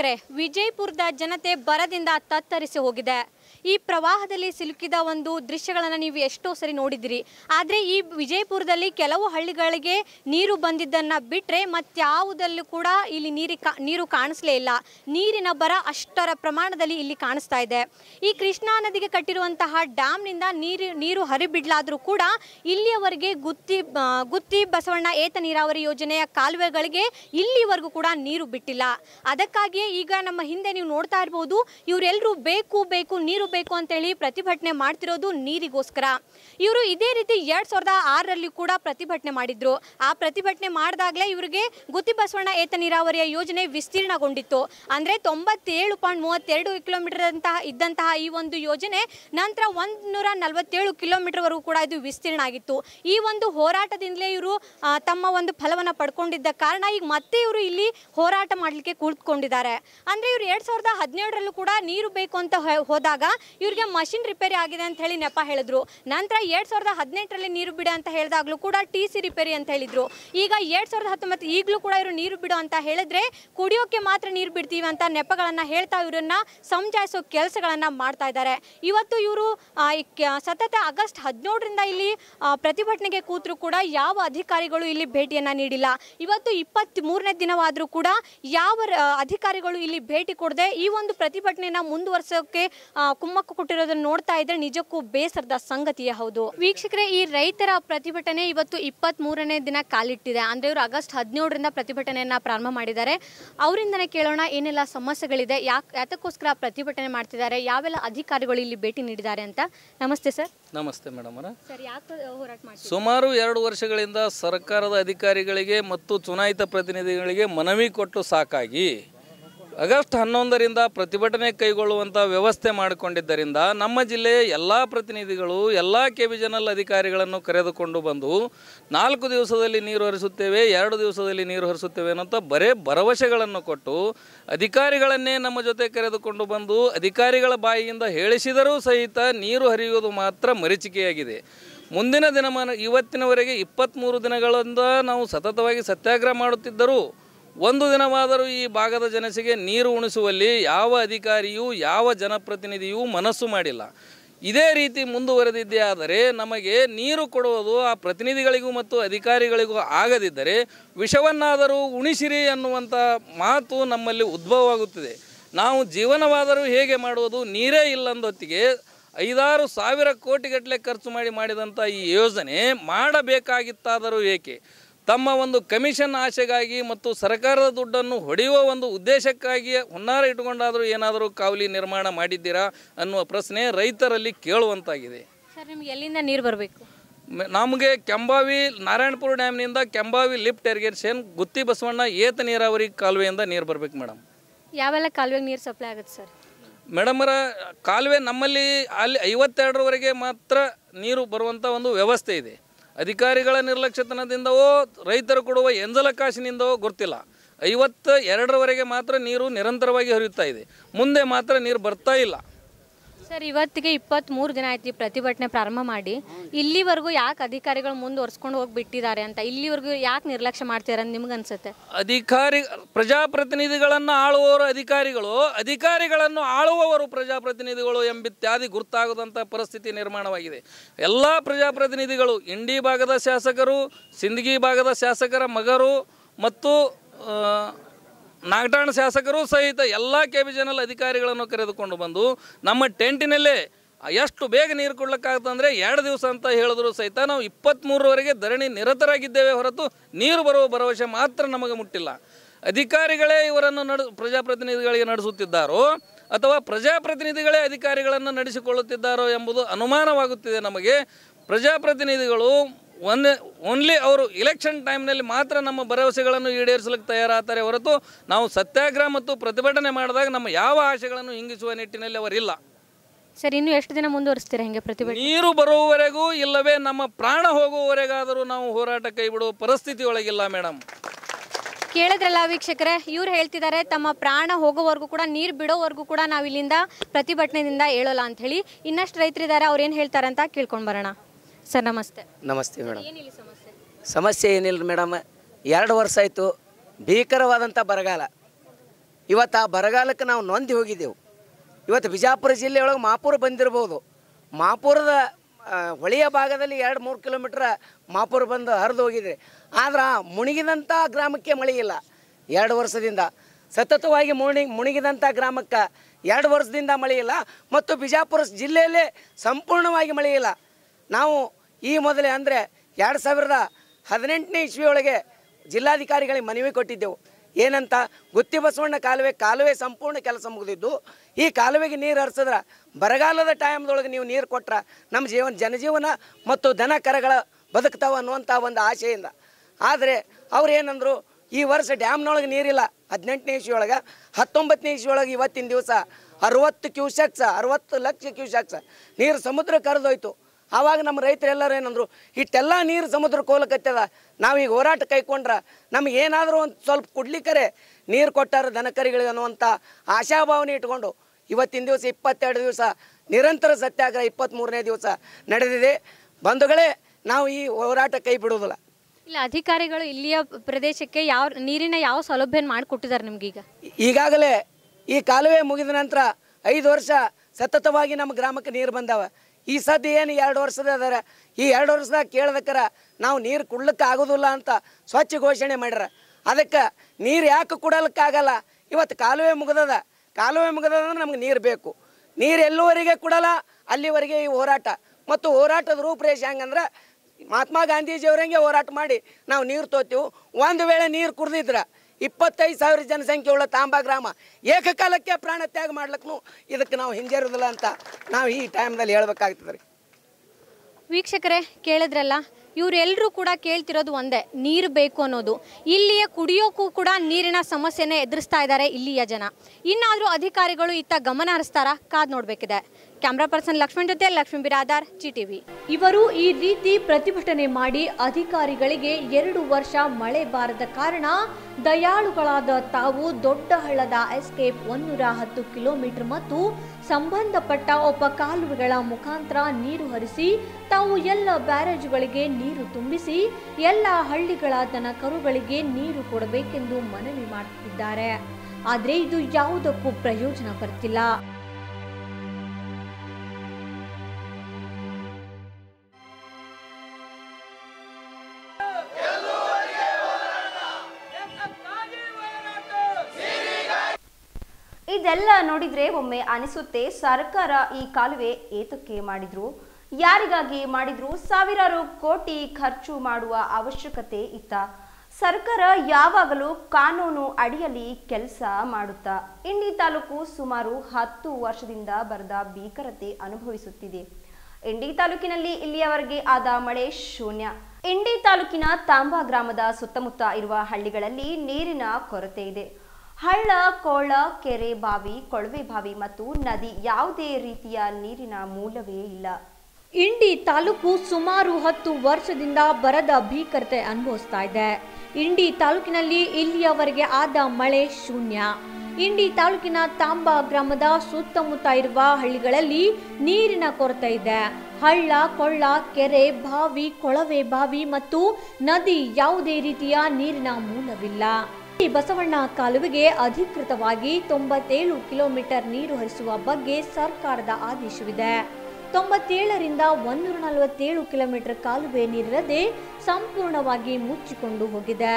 ವೀಕ್ಷಕರೇ ವಿಜಯಪುರದ ಜನತೆ ಬರದಿಂದ ತತ್ತರಿಸಿ ಹೋಗಿದೆ ಈ ಪ್ರವಾಹದಲ್ಲಿ ಸಿಲುಕಿದ ಒಂದು ದೃಶ್ಯಗಳನ್ನು ನೀವು ಎಷ್ಟೋ ಸರಿ ನೋಡಿದಿರಿ ಆದರೆ ಈ ವಿಜಯಪುರದಲ್ಲಿ ಕೆಲವು ಹಳ್ಳಿಗಳಿಗೆ ನೀರು ಬಂದಿದ್ದನ್ನು ಬಿಟ್ಟರೆ ಮತ್ತಾವುದಲ್ಲೂ ಕೂಡ ಇಲ್ಲಿ ನೀರಿ ನೀರು ಕಾಣಿಸ್ಲೇ ಇಲ್ಲ ನೀರಿನ ಬರ ಅಷ್ಟರ ಪ್ರಮಾಣದಲ್ಲಿ ಇಲ್ಲಿ ಕಾಣಿಸ್ತಾ ಇದೆ ಈ ಕೃಷ್ಣಾ ನದಿಗೆ ಕಟ್ಟಿರುವಂತಹ ಡ್ಯಾಮ್ನಿಂದ ನೀರು ನೀರು ಹರಿಬಿಡ್ಲಾದರೂ ಕೂಡ ಇಲ್ಲಿಯವರೆಗೆ ಗುತ್ತಿ ಗುತ್ತಿ ಬಸವಣ್ಣ ಏತ ನೀರಾವರಿ ಯೋಜನೆಯ ಕಾಲುವೆಗಳಿಗೆ ಇಲ್ಲಿವರೆಗೂ ಕೂಡ ನೀರು ಬಿಟ್ಟಿಲ್ಲ ಅದಕ್ಕಾಗಿಯೇ ಈಗ ನಮ್ಮ ಹಿಂದೆ ನೀವು ನೋಡ್ತಾ ಇರ್ಬೋದು ಇವರೆಲ್ಲರೂ ಬೇಕು ಬೇಕು ನೀರು ಬೇಕು ಅಂತೇಳಿ ಪ್ರತಿಭಟನೆ ಮಾಡ್ತಿರೋದು ನೀರಿಗೋಸ್ಕರ ಇವರು ಇದೇ ರೀತಿ ಎರಡ್ ಸಾವಿರದ ಆರರಲ್ಲಿ ಕೂಡ ಪ್ರತಿಭಟನೆ ಮಾಡಿದ್ರು ಆ ಪ್ರತಿಭಟನೆ ಮಾಡಿದಾಗಲೇ ಇವರಿಗೆ ಗುತ್ತಿ ಬಸವಣ್ಣ ಏತ ನೀರಾವರಿಯ ಯೋಜನೆ ವಿಸ್ತೀರ್ಣಗೊಂಡಿತ್ತು ಅಂದ್ರೆ ತೊಂಬತ್ತೇಳು ಪಾಯಿಂಟ್ ಮೂವತ್ತೆರಡು ಕಿಲೋಮೀಟರ್ ಅಂತಹ ಇದ್ದಂತಹ ಈ ಒಂದು ಯೋಜನೆ ನಂತರ ಒಂದು ನೂರ ನಲವತ್ತೇಳು ಕಿಲೋಮೀಟರ್ವರೆಗೂ ಕೂಡ ಇದು ವಿಸ್ತೀರ್ಣ ಆಗಿತ್ತು ಈ ಒಂದು ಹೋರಾಟದಿಂದಲೇ ಇವರು ತಮ್ಮ ಒಂದು ಫಲವನ್ನು ಪಡ್ಕೊಂಡಿದ್ದ ಕಾರಣ ಈಗ ಮತ್ತೆ ಇವರು ಇಲ್ಲಿ ಹೋರಾಟ ಮಾಡಲಿಕ್ಕೆ ಕುಳಿತುಕೊಂಡಿದ್ದಾರೆ ಅಂದರೆ ಇವರು ಎರಡು ಸಾವಿರದ ಹದಿನೇಳರಲ್ಲೂ ಕೂಡ ನೀರು ಬೇಕು ಅಂತ ಹೋದಾಗ ಇವರಿಗೆ ಮಷಿನ್ ರಿಪೇರಿ ಆಗಿದೆ ಅಂತ ಹೇಳಿ ನೆಪ ಹೇಳಿದ್ರು ನಂತರ ಎರಡ್ ಸಾವಿರದ ಹದಿನೆಂಟರಲ್ಲಿ ನೀರು ಬಿಡ ಅಂತ ಹೇಳಿದಾಗ್ಲೂ ಕೂಡ ಟಿ ಸಿ ರಿಪೇರಿ ಅಂತ ಹೇಳಿದ್ರು ಈಗ ಎರಡ್ ಸಾವಿರದ ಹತ್ತೊಂಬತ್ತು ಈಗಲೂ ಕೂಡ ಇವರು ನೀರು ಬಿಡು ಅಂತ ಹೇಳಿದ್ರೆ ಕುಡಿಯೋಕೆ ಮಾತ್ರ ನೀರು ಬಿಡ್ತೀವಿ ಅಂತ ನೆಪಗಳನ್ನ ಹೇಳ್ತಾ ಇವರನ್ನ ಸಂಜಾಯಿಸೋ ಕೆಲಸಗಳನ್ನ ಮಾಡ್ತಾ ಇದ್ದಾರೆ ಇವತ್ತು ಇವರು ಸತತ ಆಗಸ್ಟ್ ಹದಿನೇಳರಿಂದ ಇಲ್ಲಿ ಪ್ರತಿಭಟನೆಗೆ ಕೂತರೂ ಕೂಡ ಯಾವ ಅಧಿಕಾರಿಗಳು ಇಲ್ಲಿ ಭೇಟಿಯನ್ನ ನೀಡಿಲ್ಲ ಇವತ್ತು ಇಪ್ಪತ್ತ್ ಮೂರನೇ ದಿನವಾದರೂ ಕೂಡ ಯಾವ ಅಧಿಕಾರಿಗಳು ಇಲ್ಲಿ ಭೇಟಿ ಕೊಡದೆ ಈ ಒಂದು ಪ್ರತಿಭಟನೆಯನ್ನ ಮುಂದುವರೆಸೋಕೆ ಕುಮ್ಮಕ್ಕು ಕೊಟ್ಟಿರೋದನ್ನ ನೋಡ್ತಾ ಇದ್ರೆ ನಿಜಕ್ಕೂ ಬೇಸರದ ಸಂಗತಿಯೇ ಹೌದು ವೀಕ್ಷಕರೇ ಈ ರೈತರ ಪ್ರತಿಭಟನೆ ಇವತ್ತು ಇಪ್ಪತ್ತ್ ಮೂರನೇ ದಿನ ಕಾಲಿಟ್ಟಿದೆ ಅಂದ್ರೆ ಇವರು ಆಗಸ್ಟ್ ಹದಿನೇಳರಿಂದ ಪ್ರತಿಭಟನೆಯನ್ನ ಪ್ರಾರಂಭ ಮಾಡಿದ್ದಾರೆ ಅವರಿಂದನೇ ಕೇಳೋಣ ಏನೆಲ್ಲ ಸಮಸ್ಯೆಗಳಿದೆ ಯಾಕೆ ಯಾತಕ್ಕೋಸ್ಕರ ಪ್ರತಿಭಟನೆ ಮಾಡ್ತಿದ್ದಾರೆ ಯಾವೆಲ್ಲ ಅಧಿಕಾರಿಗಳು ಇಲ್ಲಿ ಭೇಟಿ ನೀಡಿದ್ದಾರೆ ಅಂತ ನಮಸ್ತೆ ಸರ್ ನಮಸ್ತೆ ಮೇಡಮ್ ಸುಮಾರು ಎರಡು ವರ್ಷಗಳಿಂದ ಸರ್ಕಾರದ ಅಧಿಕಾರಿಗಳಿಗೆ ಮತ್ತು ಚುನಾಯಿತ ಪ್ರತಿನಿಧಿಗಳಿಗೆ ಮನವಿ ಕೊಟ್ಟು ಸಾಕಾಗಿ ಆಗಸ್ಟ್ ಹನ್ನೊಂದರಿಂದ ಪ್ರತಿಭಟನೆ ಕೈಗೊಳ್ಳುವಂಥ ವ್ಯವಸ್ಥೆ ಮಾಡಿಕೊಂಡಿದ್ದರಿಂದ ನಮ್ಮ ಜಿಲ್ಲೆಯ ಎಲ್ಲ ಪ್ರತಿನಿಧಿಗಳು ಎಲ್ಲ ಕೆ ಅಧಿಕಾರಿಗಳನ್ನು ಕರೆದುಕೊಂಡು ಬಂದು ನಾಲ್ಕು ದಿವಸದಲ್ಲಿ ನೀರು ಹರಿಸುತ್ತೇವೆ ಎರಡು ದಿವಸದಲ್ಲಿ ನೀರು ಹರಿಸುತ್ತೇವೆ ಅನ್ನೋಂಥ ಬರೇ ಭರವಸೆಗಳನ್ನು ಕೊಟ್ಟು ಅಧಿಕಾರಿಗಳನ್ನೇ ನಮ್ಮ ಜೊತೆ ಕರೆದುಕೊಂಡು ಬಂದು ಅಧಿಕಾರಿಗಳ ಬಾಯಿಯಿಂದ ಹೇಳಿಸಿದರೂ ಸಹಿತ ನೀರು ಹರಿಯುವುದು ಮಾತ್ರ ಮರೀಚಿಕೆಯಾಗಿದೆ ಮುಂದಿನ ದಿನಮಾನ ಇವತ್ತಿನವರೆಗೆ ಇಪ್ಪತ್ತ್ಮೂರು ದಿನಗಳಿಂದ ನಾವು ಸತತವಾಗಿ ಸತ್ಯಾಗ್ರಹ ಮಾಡುತ್ತಿದ್ದರೂ ಒಂದು ದಿನವಾದರೂ ಈ ಭಾಗದ ಜನಸಿಗೆ ನೀರು ಉಣಿಸುವಲ್ಲಿ ಯಾವ ಅಧಿಕಾರಿಯೂ ಯಾವ ಜನಪ್ರತಿನಿಧಿಯೂ ಮನಸ್ಸು ಮಾಡಿಲ್ಲ ಇದೇ ರೀತಿ ಮುಂದುವರೆದಿದ್ದೇ ಆದರೆ ನಮಗೆ ನೀರು ಕೊಡುವುದು ಆ ಪ್ರತಿನಿಧಿಗಳಿಗೂ ಮತ್ತು ಅಧಿಕಾರಿಗಳಿಗೂ ಆಗದಿದ್ದರೆ ವಿಷವನ್ನಾದರೂ ಉಣಿಸಿರಿ ಅನ್ನುವಂಥ ಮಾತು ನಮ್ಮಲ್ಲಿ ಉದ್ಭವವಾಗುತ್ತಿದೆ ನಾವು ಜೀವನವಾದರೂ ಹೇಗೆ ಮಾಡುವುದು ನೀರೇ ಇಲ್ಲಂದೊತ್ತಿಗೆ ಐದಾರು ಸಾವಿರ ಕೋಟಿಗಟ್ಟಲೆ ಖರ್ಚು ಮಾಡಿ ಮಾಡಿದಂಥ ಈ ಯೋಜನೆ ಮಾಡಬೇಕಾಗಿತ್ತಾದರೂ ಏಕೆ ತಮ್ಮ ಒಂದು ಕಮಿಷನ್ ಆಶೆಗಾಗಿ ಮತ್ತು ಸರ್ಕಾರದ ದುಡ್ಡನ್ನು ಹೊಡೆಯುವ ಒಂದು ಉದ್ದೇಶಕ್ಕಾಗಿ ಹುನ್ನಾರ ಇಟ್ಕೊಂಡಾದರೂ ಏನಾದರೂ ಕಾವಲಿ ನಿರ್ಮಾಣ ಮಾಡಿದ್ದೀರಾ ಅನ್ನುವ ಪ್ರಶ್ನೆ ರೈತರಲ್ಲಿ ಕೇಳುವಂತಾಗಿದೆ ಸರ್ ನಿಮ್ಗೆ ಎಲ್ಲಿಂದ ನೀರು ಬರಬೇಕು ನಮಗೆ ಕೆಂಬಾವಿ ನಾರಾಯಣಪುರ ಡ್ಯಾಮ್ನಿಂದ ಕೆಂಬಾವಿ ಲಿಫ್ಟ್ ಇರಿಗೇಷನ್ ಗುತ್ತಿ ಬಸವಣ್ಣ ಏತ ನೀರಾವರಿ ಕಾಲುವೆಯಿಂದ ನೀರು ಬರಬೇಕು ಮೇಡಮ್ ಯಾವೆಲ್ಲ ಕಾಲುವೆಗೆ ನೀರು ಸಪ್ಲೈ ಆಗುತ್ತೆ ಸರ್ ಮೇಡಮರ ಕಾಲುವೆ ನಮ್ಮಲ್ಲಿ ಅಲ್ಲಿ ಐವತ್ತೆರಡರವರೆಗೆ ಮಾತ್ರ ನೀರು ಬರುವಂಥ ಒಂದು ವ್ಯವಸ್ಥೆ ಇದೆ ಅಧಿಕಾರಿಗಳ ನಿರ್ಲಕ್ಷ್ಯತನದಿಂದವೋ ರೈತರು ಕೊಡುವ ಎಂಜಲ ಕಾಸಿನಿಂದವೋ ಗೊತ್ತಿಲ್ಲ ಐವತ್ತು ಎರಡರವರೆಗೆ ಮಾತ್ರ ನೀರು ನಿರಂತರವಾಗಿ ಹರಿಯುತ್ತಾ ಇದೆ ಮುಂದೆ ಮಾತ್ರ ನೀರು ಬರ್ತಾ ಇಲ್ಲ ಸರ್ ಇವತ್ತಿಗೆ ಇಪ್ಪತ್ತ್ ಮೂರು ದಿನ ಆಯ್ತು ಈ ಪ್ರತಿಭಟನೆ ಪ್ರಾರಂಭ ಮಾಡಿ ಇಲ್ಲಿವರೆಗೂ ಯಾಕೆ ಅಧಿಕಾರಿಗಳು ಮುಂದುವರ್ಸ್ಕೊಂಡು ಹೋಗಿ ಬಿಟ್ಟಿದ್ದಾರೆ ಅಂತ ಇಲ್ಲಿವರೆಗೂ ಯಾಕೆ ನಿರ್ಲಕ್ಷ್ಯ ಮಾಡ್ತೀರ ನಿಮ್ಗೆ ಅನ್ಸುತ್ತೆ ಅಧಿಕಾರಿ ಪ್ರಜಾಪ್ರತಿನಿಧಿಗಳನ್ನು ಆಳುವವರು ಅಧಿಕಾರಿಗಳು ಅಧಿಕಾರಿಗಳನ್ನು ಆಳುವವರು ಪ್ರಜಾಪ್ರತಿನಿಧಿಗಳು ಎಂಬಿತ್ಯಾದಿ ಗುರ್ತಾಗದಂಥ ಪರಿಸ್ಥಿತಿ ನಿರ್ಮಾಣವಾಗಿದೆ ಎಲ್ಲ ಪ್ರಜಾಪ್ರತಿನಿಧಿಗಳು ಇಂಡಿ ಭಾಗದ ಶಾಸಕರು ಸಿಂದಗಿ ಭಾಗದ ಶಾಸಕರ ಮಗರು ಮತ್ತು ನಾಗಟಾಣ ಶಾಸಕರು ಸಹಿತ ಎಲ್ಲ ಕೆ ಬಿ ಅಧಿಕಾರಿಗಳನ್ನು ಕರೆದುಕೊಂಡು ಬಂದು ನಮ್ಮ ಟೆಂಟಿನಲ್ಲೇ ಎಷ್ಟು ಬೇಗ ನೀರು ಕೊಡ್ಲಿಕ್ಕಾಗತ್ತಂದರೆ ಎರಡು ದಿವಸ ಅಂತ ಹೇಳಿದ್ರು ಸಹಿತ ನಾವು ಇಪ್ಪತ್ತ್ಮೂರವರೆಗೆ ಧರಣಿ ನಿರತರಾಗಿದ್ದೇವೆ ಹೊರತು ನೀರು ಬರುವ ಭರವಸೆ ಮಾತ್ರ ನಮಗೆ ಮುಟ್ಟಿಲ್ಲ ಅಧಿಕಾರಿಗಳೇ ಇವರನ್ನು ನಡೆ ಪ್ರಜಾಪ್ರತಿನಿಧಿಗಳಿಗೆ ನಡೆಸುತ್ತಿದ್ದಾರೋ ಅಥವಾ ಪ್ರಜಾಪ್ರತಿನಿಧಿಗಳೇ ಅಧಿಕಾರಿಗಳನ್ನು ನಡೆಸಿಕೊಳ್ಳುತ್ತಿದ್ದಾರೋ ಎಂಬುದು ಅನುಮಾನವಾಗುತ್ತಿದೆ ನಮಗೆ ಪ್ರಜಾಪ್ರತಿನಿಧಿಗಳು ಒಂದು ಓನ್ಲಿ ಅವರು ಇಲೆಕ್ಷನ್ ಟೈಮ್ನಲ್ಲಿ ಮಾತ್ರ ನಮ್ಮ ಭರವಸೆಗಳನ್ನು ಈಡೇರಿಸಲಿಕ್ಕೆ ತಯಾರಾಗ್ತಾರೆ ಹೊರತು ನಾವು ಸತ್ಯಾಗ್ರಹ ಮತ್ತು ಪ್ರತಿಭಟನೆ ಮಾಡಿದಾಗ ನಮ್ಮ ಯಾವ ಆಶೆಗಳನ್ನು ಹಿಂಗಿಸುವ ನಿಟ್ಟಿನಲ್ಲಿ ಅವರಿಲ್ಲ ಸರ್ ಇನ್ನು ಎಷ್ಟು ದಿನ ಮುಂದುವರಿಸ್ತೀರಾ ಹಿಂಗೆ ಪ್ರತಿಭಟನೆ ನೀರು ಬರುವವರೆಗೂ ಇಲ್ಲವೇ ನಮ್ಮ ಪ್ರಾಣ ಹೋಗುವವರೆಗಾದರೂ ನಾವು ಹೋರಾಟ ಕೈ ಬಿಡುವ ಪರಿಸ್ಥಿತಿ ಒಳಗಿಲ್ಲ ಮೇಡಮ್ ಕೇಳಿದ್ರಲ್ಲ ವೀಕ್ಷಕರೇ ಇವ್ರು ಹೇಳ್ತಿದ್ದಾರೆ ತಮ್ಮ ಪ್ರಾಣ ಹೋಗೋವರೆಗೂ ಕೂಡ ನೀರು ಬಿಡೋವರೆಗೂ ಕೂಡ ನಾವು ಇಲ್ಲಿಂದ ಪ್ರತಿಭಟನೆಯಿಂದ ಹೇಳೋಲ್ಲ ಅಂತ ಹೇಳಿ ಇನ್ನಷ್ಟು ರೈತರಿದ್ದಾರೆ ಅವ್ರು ಏನು ಹೇಳ್ತಾರೆ ಅಂತ ಕೇಳ್ಕೊಂಡು ಬರೋಣ ಸರ್ ನಮಸ್ತೆ ನಮಸ್ತೆ ಮೇಡಮ್ ಸಮಸ್ಯೆ ಸಮಸ್ಯೆ ಏನಿಲ್ಲ ಮೇಡಮ್ ಎರಡು ವರ್ಷ ಆಯಿತು ಭೀಕರವಾದಂಥ ಬರಗಾಲ ಇವತ್ತು ಆ ಬರಗಾಲಕ್ಕೆ ನಾವು ನೊಂದಿ ಹೋಗಿದ್ದೆವು ಇವತ್ತು ಬಿಜಾಪುರ ಜಿಲ್ಲೆಯೊಳಗೆ ಮಾಪುರ ಬಂದಿರ್ಬೋದು ಮಾಪುರದ ಹೊಳೆಯ ಭಾಗದಲ್ಲಿ ಎರಡು ಮೂರು ಕಿಲೋಮೀಟ್ರ್ ಮಾಪುರ ಬಂದು ಹರಿದು ಹೋಗಿದ್ರೆ ಆದ್ರೆ ಮುಣಿಗಿದಂಥ ಗ್ರಾಮಕ್ಕೆ ಮಳೆಯಿಲ್ಲ ಎರಡು ವರ್ಷದಿಂದ ಸತತವಾಗಿ ಮುಣಿ ಮುಣಿಗಿದಂಥ ಗ್ರಾಮಕ್ಕೆ ಎರಡು ವರ್ಷದಿಂದ ಮಳೆಯಿಲ್ಲ ಮತ್ತು ಬಿಜಾಪುರ ಜಿಲ್ಲೆಯಲ್ಲೇ ಸಂಪೂರ್ಣವಾಗಿ ಮಳೆಯಿಲ್ಲ ನಾವು ಈ ಮೊದಲೇ ಅಂದರೆ ಎರಡು ಸಾವಿರದ ಹದಿನೆಂಟನೇ ಇಸ್ವಿಯೊಳಗೆ ಜಿಲ್ಲಾಧಿಕಾರಿಗಳಿಗೆ ಮನವಿ ಕೊಟ್ಟಿದ್ದೆವು ಏನಂತ ಗುತ್ತಿ ಬಸವಣ್ಣ ಕಾಲುವೆ ಕಾಲುವೆ ಸಂಪೂರ್ಣ ಕೆಲಸ ಮುಗಿದಿದ್ದು ಈ ಕಾಲುವೆಗೆ ನೀರು ಹರಿಸಿದ್ರೆ ಬರಗಾಲದ ಟೈಮ್ದೊಳಗೆ ನೀವು ನೀರು ಕೊಟ್ಟರೆ ನಮ್ಮ ಜೀವನ ಜನಜೀವನ ಮತ್ತು ದನ ಕರಗಳ ಬದುಕ್ತಾವೆ ಅನ್ನುವಂಥ ಒಂದು ಆಶೆಯಿಂದ ಆದರೆ ಅವ್ರು ಈ ವರ್ಷ ಡ್ಯಾಮ್ನೊಳಗೆ ನೀರಿಲ್ಲ ಹದಿನೆಂಟನೇ ಇಸ್ವಿಯೊಳಗೆ ಹತ್ತೊಂಬತ್ತನೇ ಇಸ್ವಿಯೊಳಗೆ ಇವತ್ತಿನ ದಿವಸ ಅರುವತ್ತು ಕ್ಯೂಸೆಕ್ಸ ಅರುವತ್ತು ಲಕ್ಷ ಕ್ಯೂಸೆಕ್ಸ ನೀರು ಸಮುದ್ರ ಕರೆದೋಯ್ತು ಆವಾಗ ನಮ್ಮ ರೈತರೆಲ್ಲರೂ ಏನಂದ್ರು ಇಷ್ಟೆಲ್ಲ ನೀರು ಸಮುದ್ರ ಕೋಲಕತ್ತದ ನಾವೀಗ ಹೋರಾಟ ಕೈಕೊಂಡ್ರೆ ನಮ್ಗೆ ಏನಾದರೂ ಒಂದು ಸ್ವಲ್ಪ ಕೊಡ್ಲಿಕ್ಕರೆ ನೀರು ಕೊಟ್ಟಾರ ದನಕರಿಗಳಿಗೆ ಅನ್ನುವಂಥ ಆಶಾಭಾವನೆ ಇಟ್ಕೊಂಡು ಇವತ್ತಿನ ದಿವಸ ಇಪ್ಪತ್ತೆರಡು ದಿವಸ ನಿರಂತರ ಸತ್ಯಾಗ್ರಹ ಮೂರನೇ ದಿವಸ ನಡೆದಿದೆ ಬಂಧುಗಳೇ ನಾವು ಈ ಹೋರಾಟ ಕೈ ಬಿಡುವುದಿಲ್ಲ ಇಲ್ಲ ಅಧಿಕಾರಿಗಳು ಇಲ್ಲಿಯ ಪ್ರದೇಶಕ್ಕೆ ಯಾವ ನೀರಿನ ಯಾವ ಸೌಲಭ್ಯ ಮಾಡಿಕೊಟ್ಟಿದ್ದಾರೆ ನಿಮ್ಗೀಗ ಈಗಾಗಲೇ ಈ ಕಾಲುವೆ ಮುಗಿದ ನಂತರ ಐದು ವರ್ಷ ಸತತವಾಗಿ ನಮ್ಮ ಗ್ರಾಮಕ್ಕೆ ನೀರು ಬಂದಾವ ಈ ಸದ್ಯ ಏನು ಎರಡು ವರ್ಷದ ಅದರ ಈ ಎರಡು ವರ್ಷದಾಗ ಕೇಳ್ದಕ್ಕರ ನಾವು ನೀರು ಕುಡ್ಲಿಕ್ಕೆ ಆಗೋದಿಲ್ಲ ಅಂತ ಸ್ವಚ್ಛ ಘೋಷಣೆ ಮಾಡ್ಯಾರ ಅದಕ್ಕೆ ನೀರು ಯಾಕೆ ಕೊಡಲಿಕ್ಕಾಗಲ್ಲ ಇವತ್ತು ಕಾಲುವೆ ಮುಗಿದದ ಕಾಲುವೆ ಅಂದ್ರೆ ನಮ್ಗೆ ನೀರು ಬೇಕು ನೀರು ಎಲ್ಲವರಿಗೆ ಕೊಡಲ್ಲ ಅಲ್ಲಿವರೆಗೆ ಈ ಹೋರಾಟ ಮತ್ತು ಹೋರಾಟದ ರೂಪರೇಷ ಹೆಂಗಂದ್ರೆ ಮಹಾತ್ಮ ಗಾಂಧೀಜಿಯವ್ರಂಗೆ ಹೋರಾಟ ಮಾಡಿ ನಾವು ನೀರು ತೋತೀವಿ ಒಂದು ವೇಳೆ ನೀರು ಕುಡ್ದಿದ್ರೆ ಇಪ್ಪತ್ತೈದು ಸಾವಿರ ಜನಸಂಖ್ಯೆ ಉಳ್ಳ ತಾಂಬಾ ಗ್ರಾಮ ಏಕಕಾಲಕ್ಕೆ ಪ್ರಾಣ ತ್ಯಾಗ ಮಾಡ್ಲಿಕ್ಕೂ ಇದಕ್ಕೆ ನಾವು ಹಿಂಜರಿದಿಲ್ಲ ಅಂತ ನಾವು ಈ ಟೈಮ್ದಲ್ಲಿ ಹೇಳ್ಬೇಕಾಗ್ತದೆ ರೀ ವೀಕ್ಷಕರೇ ಕೇಳಿದ್ರಲ್ಲ ಇವರೆಲ್ಲರೂ ಕೂಡ ಕೇಳ್ತಿರೋದು ಒಂದೇ ನೀರು ಬೇಕು ಅನ್ನೋದು ಇಲ್ಲಿಯ ಕುಡಿಯೋಕ್ಕೂ ಕೂಡ ನೀರಿನ ಸಮಸ್ಯೆನೇ ಎದುರಿಸ್ತಾ ಇದ್ದಾರೆ ಇಲ್ಲಿಯ ಜನ ಇನ್ನಾದರೂ ಅಧಿಕಾರಿಗಳು ಇತ್ತ ಗಮನ ಹರಿಸ್ತಾರ ಕಾದ್ ನೋಡಬೇಕಿದೆ ಕ್ಯಾಮ್ರಾ ಪರ್ಸನ್ ಲಕ್ಷ್ಮಣ್ ಜೊತೆ ಲಕ್ಷ್ಮೀ ಬಿರಾದಾರ್ ಚಿಟಿವಿ ಇವರು ಈ ರೀತಿ ಪ್ರತಿಭಟನೆ ಮಾಡಿ ಅಧಿಕಾರಿಗಳಿಗೆ ಎರಡು ವರ್ಷ ಮಳೆ ಬಾರದ ಕಾರಣ ದಯಾಳುಗಳಾದ ತಾವು ದೊಡ್ಡ ಹಳ್ಳದ ಎಸ್ಕೇಪ್ ಒಂದೂರ ಹತ್ತು ಕಿಲೋಮೀಟರ್ ಮತ್ತು ಸಂಬಂಧಪಟ್ಟ ಒಬ್ಬ ಕಾಲುವೆಗಳ ಮುಖಾಂತರ ನೀರು ಹರಿಸಿ ತಾವು ಎಲ್ಲ ಬ್ಯಾರೇಜ್ಗಳಿಗೆ ನೀರು ತುಂಬಿಸಿ ಎಲ್ಲ ಹಳ್ಳಿಗಳ ದನ ಕರುಗಳಿಗೆ ನೀರು ಕೊಡಬೇಕೆಂದು ಮನವಿ ಮಾಡುತ್ತಿದ್ದಾರೆ ಆದರೆ ಇದು ಯಾವುದಕ್ಕೂ ಪ್ರಯೋಜನ ಬರ್ತಿಲ್ಲ ಇದೆಲ್ಲ ನೋಡಿದ್ರೆ ಒಮ್ಮೆ ಅನಿಸುತ್ತೆ ಸರ್ಕಾರ ಈ ಕಾಲುವೆ ಏತಕ್ಕೆ ಮಾಡಿದ್ರು ಯಾರಿಗಾಗಿ ಮಾಡಿದ್ರು ಸಾವಿರಾರು ಕೋಟಿ ಖರ್ಚು ಮಾಡುವ ಅವಶ್ಯಕತೆ ಇತ್ತ ಸರ್ಕಾರ ಯಾವಾಗಲೂ ಕಾನೂನು ಅಡಿಯಲ್ಲಿ ಕೆಲಸ ಮಾಡುತ್ತಾ ಇಂಡಿ ತಾಲೂಕು ಸುಮಾರು ಹತ್ತು ವರ್ಷದಿಂದ ಬರದ ಭೀಕರತೆ ಅನುಭವಿಸುತ್ತಿದೆ ಇಂಡಿ ತಾಲೂಕಿನಲ್ಲಿ ಇಲ್ಲಿಯವರೆಗೆ ಆದ ಮಳೆ ಶೂನ್ಯ ಇಂಡಿ ತಾಲೂಕಿನ ತಾಂಬಾ ಗ್ರಾಮದ ಸುತ್ತಮುತ್ತ ಇರುವ ಹಳ್ಳಿಗಳಲ್ಲಿ ನೀರಿನ ಕೊರತೆ ಇದೆ ಹಳ್ಳ ಕೊಳ ಕೆರೆ ಬಾವಿ ಕೊಳವೆ ಬಾವಿ ಮತ್ತು ನದಿ ಯಾವುದೇ ರೀತಿಯ ನೀರಿನ ಮೂಲವೇ ಇಲ್ಲ ಇಂಡಿ ತಾಲೂಕು ಸುಮಾರು ಹತ್ತು ವರ್ಷದಿಂದ ಬರದ ಭೀಕರತೆ ಅನುಭವಿಸ್ತಾ ಇದೆ ಇಂಡಿ ತಾಲೂಕಿನಲ್ಲಿ ಇಲ್ಲಿಯವರೆಗೆ ಆದ ಮಳೆ ಶೂನ್ಯ ಇಂಡಿ ತಾಲೂಕಿನ ತಾಂಬಾ ಗ್ರಾಮದ ಸುತ್ತಮುತ್ತ ಇರುವ ಹಳ್ಳಿಗಳಲ್ಲಿ ನೀರಿನ ಕೊರತೆ ಇದೆ ಹಳ್ಳ ಕೊಳ್ಳ ಕೆರೆ ಬಾವಿ ಕೊಳವೆ ಬಾವಿ ಮತ್ತು ನದಿ ಯಾವುದೇ ರೀತಿಯ ನೀರಿನ ಮೂಲವಿಲ್ಲ ಬಸವಣ್ಣ ಕಾಲುವೆಗೆ ಅಧಿಕೃತವಾಗಿ ತೊಂಬತ್ತೇಳು ಕಿಲೋಮೀಟರ್ ನೀರು ಹರಿಸುವ ಬಗ್ಗೆ ಸರ್ಕಾರದ ಆದೇಶವಿದೆ ತೊಂಬತ್ತೇಳರಿಂದ ಒಂದೂರ ನಲವತ್ತೇಳು ಕಿಲೋಮೀಟರ್ ಕಾಲುವೆ ನೀರಿರದೆ ಸಂಪೂರ್ಣವಾಗಿ ಮುಚ್ಚಿಕೊಂಡು ಹೋಗಿದೆ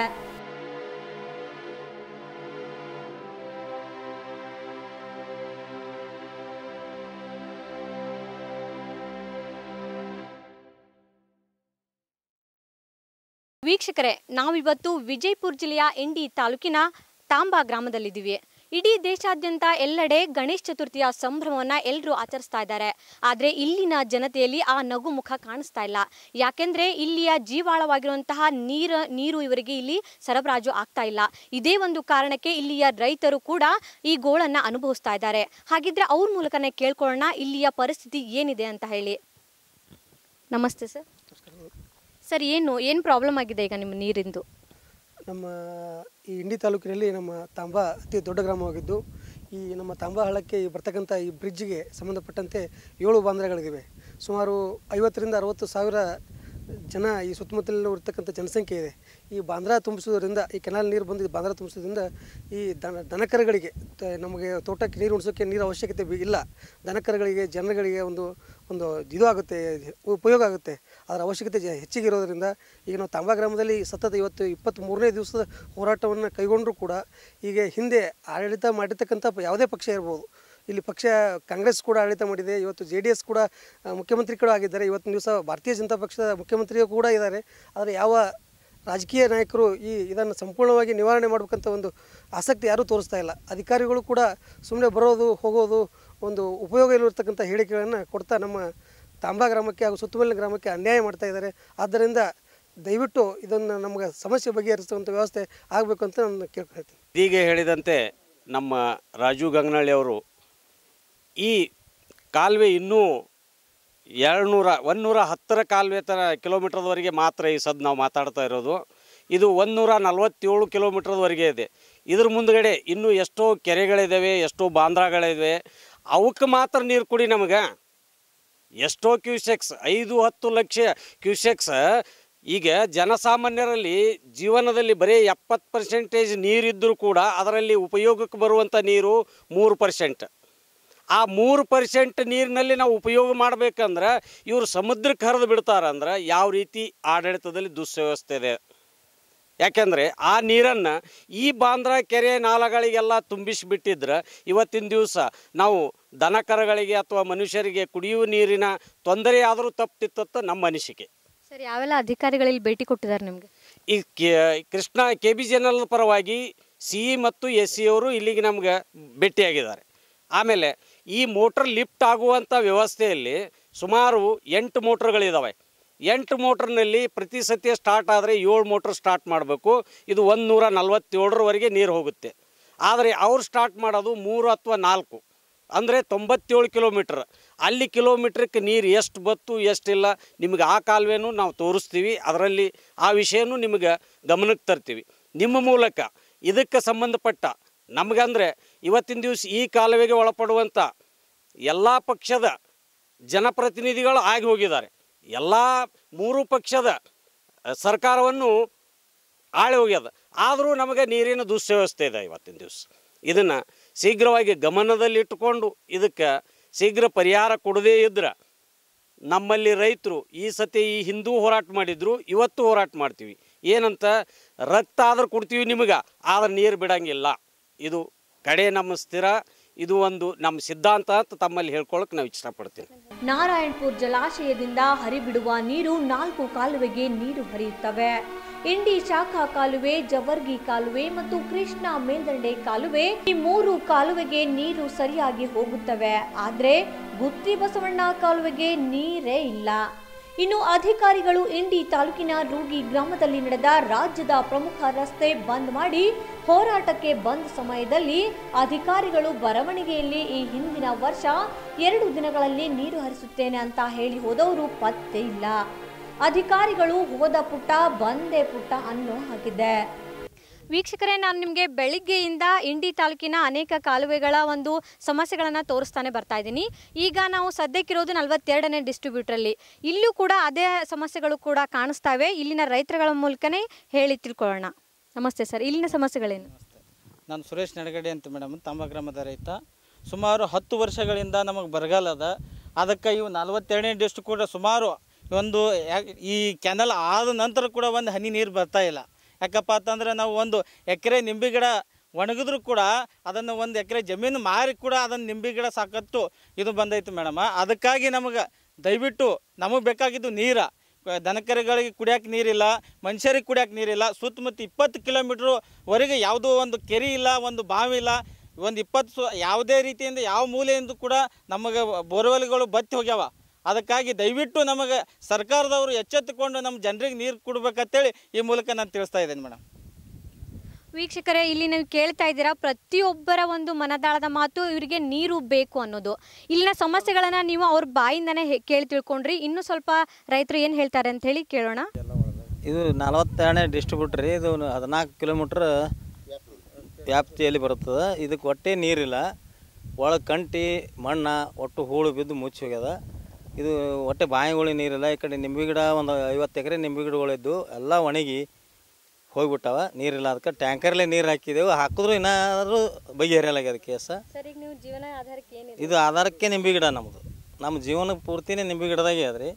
ವೀಕ್ಷಕರೇ ನಾವಿವತ್ತು ವಿಜಯಪುರ ಜಿಲ್ಲೆಯ ಎಂಡಿ ತಾಲೂಕಿನ ತಾಂಬಾ ಗ್ರಾಮದಲ್ಲಿದ್ದೀವಿ ಇಡೀ ದೇಶಾದ್ಯಂತ ಎಲ್ಲೆಡೆ ಗಣೇಶ ಚತುರ್ಥಿಯ ಸಂಭ್ರಮವನ್ನು ಎಲ್ಲರೂ ಆಚರಿಸ್ತಾ ಇದ್ದಾರೆ ಆದರೆ ಇಲ್ಲಿನ ಜನತೆಯಲ್ಲಿ ಆ ನಗು ಮುಖ ಕಾಣಿಸ್ತಾ ಇಲ್ಲ ಯಾಕೆಂದರೆ ಇಲ್ಲಿಯ ಜೀವಾಳವಾಗಿರುವಂತಹ ನೀರ ನೀರು ಇವರಿಗೆ ಇಲ್ಲಿ ಸರಬರಾಜು ಆಗ್ತಾ ಇಲ್ಲ ಇದೇ ಒಂದು ಕಾರಣಕ್ಕೆ ಇಲ್ಲಿಯ ರೈತರು ಕೂಡ ಈ ಗೋಳನ್ನು ಅನುಭವಿಸ್ತಾ ಇದ್ದಾರೆ ಹಾಗಿದ್ರೆ ಅವ್ರ ಮೂಲಕನೇ ಕೇಳ್ಕೊಳ್ಳೋಣ ಇಲ್ಲಿಯ ಪರಿಸ್ಥಿತಿ ಏನಿದೆ ಅಂತ ಹೇಳಿ ನಮಸ್ತೆ ಸರ್ ಸರ್ ಏನು ಏನು ಪ್ರಾಬ್ಲಮ್ ಆಗಿದೆ ಈಗ ನಿಮ್ಮ ನೀರಿಂದು ನಮ್ಮ ಈ ಇಂಡಿ ತಾಲೂಕಿನಲ್ಲಿ ನಮ್ಮ ತಾಂಬಾ ಅತಿ ದೊಡ್ಡ ಗ್ರಾಮವಾಗಿದ್ದು ಈ ನಮ್ಮ ತಾಂಬಾ ಹಳ್ಳಕ್ಕೆ ಬರ್ತಕ್ಕಂಥ ಈ ಬ್ರಿಡ್ಜ್ಗೆ ಸಂಬಂಧಪಟ್ಟಂತೆ ಏಳು ಬಾಂದ್ರಗಳಿವೆ ಸುಮಾರು ಐವತ್ತರಿಂದ ಅರವತ್ತು ಸಾವಿರ ಜನ ಈ ಸುತ್ತಮುತ್ತಲಿನ ಇರ್ತಕ್ಕಂಥ ಜನಸಂಖ್ಯೆ ಇದೆ ಈ ಬಾಂದ್ರ ತುಂಬಿಸೋದ್ರಿಂದ ಈ ಕೆನಾಲ್ ನೀರು ಬಂದು ಬಾಂದ್ರ ತುಂಬಿಸೋದ್ರಿಂದ ಈ ದನ ದನಕರಗಳಿಗೆ ನಮಗೆ ತೋಟಕ್ಕೆ ನೀರು ಉಣಿಸೋಕ್ಕೆ ನೀರು ಅವಶ್ಯಕತೆ ಇಲ್ಲ ದನಕರಗಳಿಗೆ ಜನಗಳಿಗೆ ಒಂದು ಒಂದು ಇದು ಆಗುತ್ತೆ ಉಪಯೋಗ ಆಗುತ್ತೆ ಅದರ ಅವಶ್ಯಕತೆ ಹೆಚ್ಚಿಗೆ ಇರೋದರಿಂದ ಈಗ ನಾವು ತಾಂಬಾ ಗ್ರಾಮದಲ್ಲಿ ಸತತ ಇವತ್ತು ಮೂರನೇ ದಿವಸದ ಹೋರಾಟವನ್ನು ಕೈಗೊಂಡರೂ ಕೂಡ ಈಗ ಹಿಂದೆ ಆಡಳಿತ ಮಾಡಿರ್ತಕ್ಕಂಥ ಯಾವುದೇ ಪಕ್ಷ ಇರ್ಬೋದು ಇಲ್ಲಿ ಪಕ್ಷ ಕಾಂಗ್ರೆಸ್ ಕೂಡ ಆಡಳಿತ ಮಾಡಿದೆ ಇವತ್ತು ಜೆ ಡಿ ಎಸ್ ಕೂಡ ಮುಖ್ಯಮಂತ್ರಿಗಳು ಆಗಿದ್ದಾರೆ ಇವತ್ತಿನ ದಿವಸ ಭಾರತೀಯ ಜನತಾ ಪಕ್ಷದ ಮುಖ್ಯಮಂತ್ರಿಯೂ ಕೂಡ ಇದ್ದಾರೆ ಆದರೆ ಯಾವ ರಾಜಕೀಯ ನಾಯಕರು ಈ ಇದನ್ನು ಸಂಪೂರ್ಣವಾಗಿ ನಿವಾರಣೆ ಮಾಡಬೇಕಂತ ಒಂದು ಆಸಕ್ತಿ ಯಾರೂ ತೋರಿಸ್ತಾ ಇಲ್ಲ ಅಧಿಕಾರಿಗಳು ಕೂಡ ಸುಮ್ಮನೆ ಬರೋದು ಹೋಗೋದು ಒಂದು ಉಪಯೋಗ ಇಲ್ಲಿರ್ತಕ್ಕಂಥ ಹೇಳಿಕೆಗಳನ್ನು ಕೊಡ್ತಾ ನಮ್ಮ ತಾಂಬಾ ಗ್ರಾಮಕ್ಕೆ ಹಾಗೂ ಸುತ್ತಮುತ್ತಲಿನ ಗ್ರಾಮಕ್ಕೆ ಅನ್ಯಾಯ ಮಾಡ್ತಾ ಇದ್ದಾರೆ ಆದ್ದರಿಂದ ದಯವಿಟ್ಟು ಇದನ್ನು ನಮಗೆ ಸಮಸ್ಯೆ ಬಗೆಹರಿಸುವಂಥ ವ್ಯವಸ್ಥೆ ಆಗಬೇಕು ಅಂತ ನಾನು ಕೇಳ್ಕೊಳ್ತೀನಿ ಹೀಗೆ ಹೇಳಿದಂತೆ ನಮ್ಮ ರಾಜು ಗಂಗನಹಳ್ಳಿ ಅವರು ಈ ಕಾಲುವೆ ಇನ್ನೂ ಎರಡು ನೂರ ಒಂದುನೂರ ಹತ್ತರ ಕಾಲುವೆ ಥರ ಕಿಲೋಮೀಟ್ರ್ದವರೆಗೆ ಮಾತ್ರ ಈ ಸದ್ ನಾವು ಮಾತಾಡ್ತಾ ಇರೋದು ಇದು ಒಂದುನೂರ ನಲವತ್ತೇಳು ಕಿಲೋಮೀಟ್ರ್ದವರೆಗೆ ಇದೆ ಇದ್ರ ಮುಂದಗಡೆ ಇನ್ನೂ ಎಷ್ಟೋ ಕೆರೆಗಳಿದ್ದಾವೆ ಎಷ್ಟೋ ಬಾಂದ್ರಾಗಳಿವೆ ಅವಕ್ಕೆ ಮಾತ್ರ ನೀರು ಕುಡಿ ನಮಗೆ ಎಷ್ಟೋ ಕ್ಯೂಸೆಕ್ಸ್ ಐದು ಹತ್ತು ಲಕ್ಷ ಕ್ಯೂಸೆಕ್ಸ್ ಈಗ ಜನಸಾಮಾನ್ಯರಲ್ಲಿ ಜೀವನದಲ್ಲಿ ಬರೀ ಎಪ್ಪತ್ತು ಪರ್ಸೆಂಟೇಜ್ ನೀರಿದ್ದರೂ ಕೂಡ ಅದರಲ್ಲಿ ಉಪಯೋಗಕ್ಕೆ ಬರುವಂಥ ನೀರು ಮೂರು ಪರ್ಸೆಂಟ್ ಆ ಮೂರು ಪರ್ಸೆಂಟ್ ನೀರಿನಲ್ಲಿ ನಾವು ಉಪಯೋಗ ಮಾಡಬೇಕಂದ್ರೆ ಇವರು ಸಮುದ್ರಕ್ಕೆ ಹರಿದು ಅಂದ್ರೆ ಯಾವ ರೀತಿ ಆಡಳಿತದಲ್ಲಿ ದುಸ್ವ್ಯವಸ್ಥೆ ಇದೆ ಯಾಕೆಂದರೆ ಆ ನೀರನ್ನು ಈ ಬಾಂದ್ರ ಕೆರೆ ನಾಲಗಳಿಗೆಲ್ಲ ತುಂಬಿಸಿಬಿಟ್ಟಿದ್ರೆ ಇವತ್ತಿನ ದಿವಸ ನಾವು ದನಕರಗಳಿಗೆ ಅಥವಾ ಮನುಷ್ಯರಿಗೆ ಕುಡಿಯುವ ನೀರಿನ ತೊಂದರೆ ಆದರೂ ತಪ್ಪುತ್ತಿತ್ತು ನಮ್ಮ ಅನಿಸಿಕೆ ಸರ್ ಯಾವೆಲ್ಲ ಅಧಿಕಾರಿಗಳಲ್ಲಿ ಭೇಟಿ ಕೊಟ್ಟಿದ್ದಾರೆ ನಿಮಗೆ ಈ ಕೃಷ್ಣ ಕೆ ಬಿ ಪರವಾಗಿ ಸಿ ಮತ್ತು ಎಸ್ ಸಿ ಅವರು ಇಲ್ಲಿಗೆ ನಮ್ಗೆ ಭೇಟಿಯಾಗಿದ್ದಾರೆ ಆಮೇಲೆ ಈ ಮೋಟ್ರ್ ಲಿಫ್ಟ್ ಆಗುವಂಥ ವ್ಯವಸ್ಥೆಯಲ್ಲಿ ಸುಮಾರು ಎಂಟು ಮೋಟ್ರ್ಗಳಿದ್ದಾವೆ ಎಂಟು ಮೋಟ್ರ್ನಲ್ಲಿ ಪ್ರತಿ ಸತಿ ಸ್ಟಾರ್ಟ್ ಆದರೆ ಏಳು ಮೋಟ್ರ್ ಸ್ಟಾರ್ಟ್ ಮಾಡಬೇಕು ಇದು ಒಂದು ನೂರ ನಲ್ವತ್ತೇಳರವರೆಗೆ ನೀರು ಹೋಗುತ್ತೆ ಆದರೆ ಅವ್ರು ಸ್ಟಾರ್ಟ್ ಮಾಡೋದು ಮೂರು ಅಥವಾ ನಾಲ್ಕು ಅಂದರೆ ತೊಂಬತ್ತೇಳು ಕಿಲೋಮೀಟ್ರ್ ಅಲ್ಲಿ ಕಿಲೋಮೀಟ್ರಕ್ಕೆ ನೀರು ಎಷ್ಟು ಬತ್ತು ಎಷ್ಟಿಲ್ಲ ನಿಮಗೆ ಆ ಕಾಲುವೆನೂ ನಾವು ತೋರಿಸ್ತೀವಿ ಅದರಲ್ಲಿ ಆ ವಿಷಯನೂ ನಿಮಗೆ ಗಮನಕ್ಕೆ ತರ್ತೀವಿ ನಿಮ್ಮ ಮೂಲಕ ಇದಕ್ಕೆ ಸಂಬಂಧಪಟ್ಟ ನಮಗಂದರೆ ಇವತ್ತಿನ ದಿವಸ ಈ ಕಾಲುವೆಗೆ ಒಳಪಡುವಂಥ ಎಲ್ಲ ಪಕ್ಷದ ಜನಪ್ರತಿನಿಧಿಗಳು ಆಗಿ ಹೋಗಿದ್ದಾರೆ ಎಲ್ಲ ಮೂರು ಪಕ್ಷದ ಸರ್ಕಾರವನ್ನು ಆಳಿ ಹೋಗ್ಯದ ಆದರೂ ನಮಗೆ ನೀರಿನ ದುಸ್ವ್ಯವಸ್ಥೆ ಇದೆ ಇವತ್ತಿನ ದಿವಸ ಇದನ್ನು ಶೀಘ್ರವಾಗಿ ಗಮನದಲ್ಲಿಟ್ಟುಕೊಂಡು ಇದಕ್ಕೆ ಶೀಘ್ರ ಪರಿಹಾರ ಕೊಡದೇ ಇದ್ರೆ ನಮ್ಮಲ್ಲಿ ರೈತರು ಈ ಸತಿ ಈ ಹಿಂದೂ ಹೋರಾಟ ಮಾಡಿದ್ರು ಇವತ್ತು ಹೋರಾಟ ಮಾಡ್ತೀವಿ ಏನಂತ ರಕ್ತ ಆದರೂ ಕೊಡ್ತೀವಿ ನಿಮಗೆ ಆದ್ರೆ ನೀರು ಬಿಡೋಂಗಿಲ್ಲ ಇದು ಕಡೆ ನಮ್ಮ ಸ್ಥಿರ ಇದು ಒಂದು ನಮ್ಮ ಸಿದ್ಧಾಂತ ಅಂತ ತಮ್ಮಲ್ಲಿ ಹೇಳ್ಕೊಳಕ್ ನಾವು ಇಷ್ಟಪಡ್ತೀವಿ ನಾರಾಯಣಪುರ ಜಲಾಶಯದಿಂದ ಹರಿಬಿಡುವ ನೀರು ನಾಲ್ಕು ಕಾಲುವೆಗೆ ನೀರು ಹರಿಯುತ್ತವೆ ಇಂಡಿ ಶಾಖಾ ಕಾಲುವೆ ಜವರ್ಗಿ ಕಾಲುವೆ ಮತ್ತು ಕೃಷ್ಣ ಮೇಲ್ದಂಡೆ ಕಾಲುವೆ ಈ ಮೂರು ಕಾಲುವೆಗೆ ನೀರು ಸರಿಯಾಗಿ ಹೋಗುತ್ತವೆ ಆದರೆ ಗುತ್ತಿ ಬಸವಣ್ಣ ಕಾಲುವೆಗೆ ನೀರೇ ಇಲ್ಲ ಇನ್ನು ಅಧಿಕಾರಿಗಳು ಇಂಡಿ ತಾಲೂಕಿನ ರೂಗಿ ಗ್ರಾಮದಲ್ಲಿ ನಡೆದ ರಾಜ್ಯದ ಪ್ರಮುಖ ರಸ್ತೆ ಬಂದ್ ಮಾಡಿ ಹೋರಾಟಕ್ಕೆ ಬಂದ್ ಸಮಯದಲ್ಲಿ ಅಧಿಕಾರಿಗಳು ಬರವಣಿಗೆಯಲ್ಲಿ ಈ ಹಿಂದಿನ ವರ್ಷ ಎರಡು ದಿನಗಳಲ್ಲಿ ನೀರು ಹರಿಸುತ್ತೇನೆ ಅಂತ ಹೇಳಿ ಹೋದವರು ಪತ್ತೆ ಇಲ್ಲ ಅಧಿಕಾರಿಗಳು ಹೋದ ಪುಟ್ಟ ಬಂದೇ ಪುಟ್ಟ ಅನ್ನೋ ಹಾಕಿದೆ ವೀಕ್ಷಕರೇ ನಾನು ನಿಮಗೆ ಬೆಳಿಗ್ಗೆಯಿಂದ ಇಂಡಿ ತಾಲೂಕಿನ ಅನೇಕ ಕಾಲುವೆಗಳ ಒಂದು ಸಮಸ್ಯೆಗಳನ್ನು ತೋರಿಸ್ತಾನೆ ಬರ್ತಾ ಇದ್ದೀನಿ ಈಗ ನಾವು ಸದ್ಯಕ್ಕಿರೋದು ನಲವತ್ತೆರಡನೇ ಡಿಸ್ಟ್ರಿಬ್ಯೂಟ್ರಲ್ಲಿ ಇಲ್ಲೂ ಕೂಡ ಅದೇ ಸಮಸ್ಯೆಗಳು ಕೂಡ ಕಾಣಿಸ್ತಾವೆ ಇಲ್ಲಿನ ರೈತರುಗಳ ಮೂಲಕನೇ ಹೇಳಿ ತಿಳ್ಕೊಳ್ಳೋಣ ನಮಸ್ತೆ ಸರ್ ಇಲ್ಲಿನ ಸಮಸ್ಯೆಗಳೇನು ನಾನು ಸುರೇಶ್ ನಡಗಡೆ ಅಂತ ಮೇಡಮ್ ತಮ್ಮ ಗ್ರಾಮದ ರೈತ ಸುಮಾರು ಹತ್ತು ವರ್ಷಗಳಿಂದ ನಮಗೆ ಬರಗಾಲದ ಅದ ಅದಕ್ಕೆ ಇವು ನಲವತ್ತೆರಡನೇ ಡಿಸ್ಟ್ರಿಕ್ಟ್ ಕೂಡ ಸುಮಾರು ಒಂದು ಈ ಕೆನಲ್ ಆದ ನಂತರ ಕೂಡ ಒಂದು ಹನಿ ನೀರು ಬರ್ತಾ ಇಲ್ಲ ಯಾಕಪ್ಪ ಅಂತಂದ್ರೆ ನಾವು ಒಂದು ಎಕರೆ ನಿಂಬೆ ಗಿಡ ಒಣಗಿದ್ರು ಕೂಡ ಅದನ್ನು ಒಂದು ಎಕರೆ ಜಮೀನು ಮಾರಿ ಕೂಡ ಅದನ್ನು ನಿಂಬೆ ಗಿಡ ಸಾಕತ್ತು ಇದು ಬಂದೈತೆ ಮೇಡಮ ಅದಕ್ಕಾಗಿ ನಮಗೆ ದಯವಿಟ್ಟು ನಮಗೆ ಬೇಕಾಗಿದ್ದು ನೀರು ದನಕರಿಗಳಿಗೆ ಕುಡಿಯೋಕೆ ನೀರಿಲ್ಲ ಮನುಷ್ಯರಿಗೆ ಕುಡಿಯೋಕೆ ನೀರಿಲ್ಲ ಸುತ್ತಮುತ್ತ ಇಪ್ಪತ್ತು ಕಿಲೋಮೀಟ್ರ್ವರೆಗೆ ಯಾವುದೋ ಒಂದು ಕೆರೆ ಇಲ್ಲ ಒಂದು ಬಾವಿ ಇಲ್ಲ ಒಂದು ಇಪ್ಪತ್ತು ಯಾವುದೇ ರೀತಿಯಿಂದ ಯಾವ ಮೂಲೆಯಿಂದ ಕೂಡ ನಮಗೆ ಬೋರ್ವೆಲ್ಗಳು ಬತ್ತಿ ಹೋಗ್ಯಾವ ಅದಕ್ಕಾಗಿ ದಯವಿಟ್ಟು ನಮಗೆ ಸರ್ಕಾರದವರು ಎಚ್ಚೆತ್ತುಕೊಂಡು ನಮ್ಮ ಜನರಿಗೆ ನೀರು ಕೊಡ್ಬೇಕಂತೇಳಿ ಈ ಮೂಲಕ ನಾನು ತಿಳಿಸ್ತಾ ಇದ್ದೇನೆ ಮೇಡಮ್ ವೀಕ್ಷಕರೇ ಇಲ್ಲಿ ನೀವು ಕೇಳ್ತಾ ಇದ್ದೀರಾ ಪ್ರತಿಯೊಬ್ಬರ ಒಂದು ಮನದಾಳದ ಮಾತು ಇವರಿಗೆ ನೀರು ಬೇಕು ಅನ್ನೋದು ಇಲ್ಲಿನ ಸಮಸ್ಯೆಗಳನ್ನು ನೀವು ಅವ್ರ ಬಾಯಿಂದನೇ ಕೇಳಿ ತಿಳ್ಕೊಂಡ್ರಿ ಇನ್ನು ಸ್ವಲ್ಪ ರೈತರು ಏನು ಹೇಳ್ತಾರೆ ಅಂತ ಹೇಳಿ ಕೇಳೋಣ ಇದು ನಲವತ್ತೆರಡನೇ ಡಿಸ್ಟ್ರಿಬ್ಯೂಟ್ ರೀ ಇದು ಹದಿನಾಲ್ಕು ಕಿಲೋಮೀಟ್ರ್ ವ್ಯಾಪ್ತಿಯಲ್ಲಿ ಬರ್ತದೆ ಇದಕ್ಕೆ ಒಟ್ಟೆ ನೀರಿಲ್ಲ ಒಳಗೆ ಕಂಟಿ ಮಣ್ಣು ಒಟ್ಟು ಹೂಳು ಬಿದ್ದು ಮುಚ್ಚಿ ಹೋಗ್ಯದ ಇದು ಒಟ್ಟೆ ಬಾಯಿಗಳು ನೀರಿಲ್ಲ ಈ ಕಡೆ ನಿಂಬೆ ಗಿಡ ಒಂದು ಐವತ್ತು ಎಕರೆ ನಿಂಬೆ ಗಿಡಗಳಿದ್ದು ಎಲ್ಲ ಒಣಗಿ ಹೋಗ್ಬಿಟ್ಟವ ನೀರಿಲ್ಲ ಅದಕ್ಕೆ ಟ್ಯಾಂಕರ್ಲೆ ನೀರು ಹಾಕಿದೆವು ಹಾಕಿದ್ರು ಬಗೆಹರಿಯಲ್ಲ ಬಗೆಹರಿಯಲಾಗ್ಯದ ಕೇಸ ಇದು ಆಧಾರಕ್ಕೆ ನಿಂಬೆ ಗಿಡ ನಮ್ಮದು ನಮ್ಮ ಜೀವನ ಪೂರ್ತಿನೇ ನಿಂಬೆ ಗಿಡದಾಗೆ ಅದ್ರಿ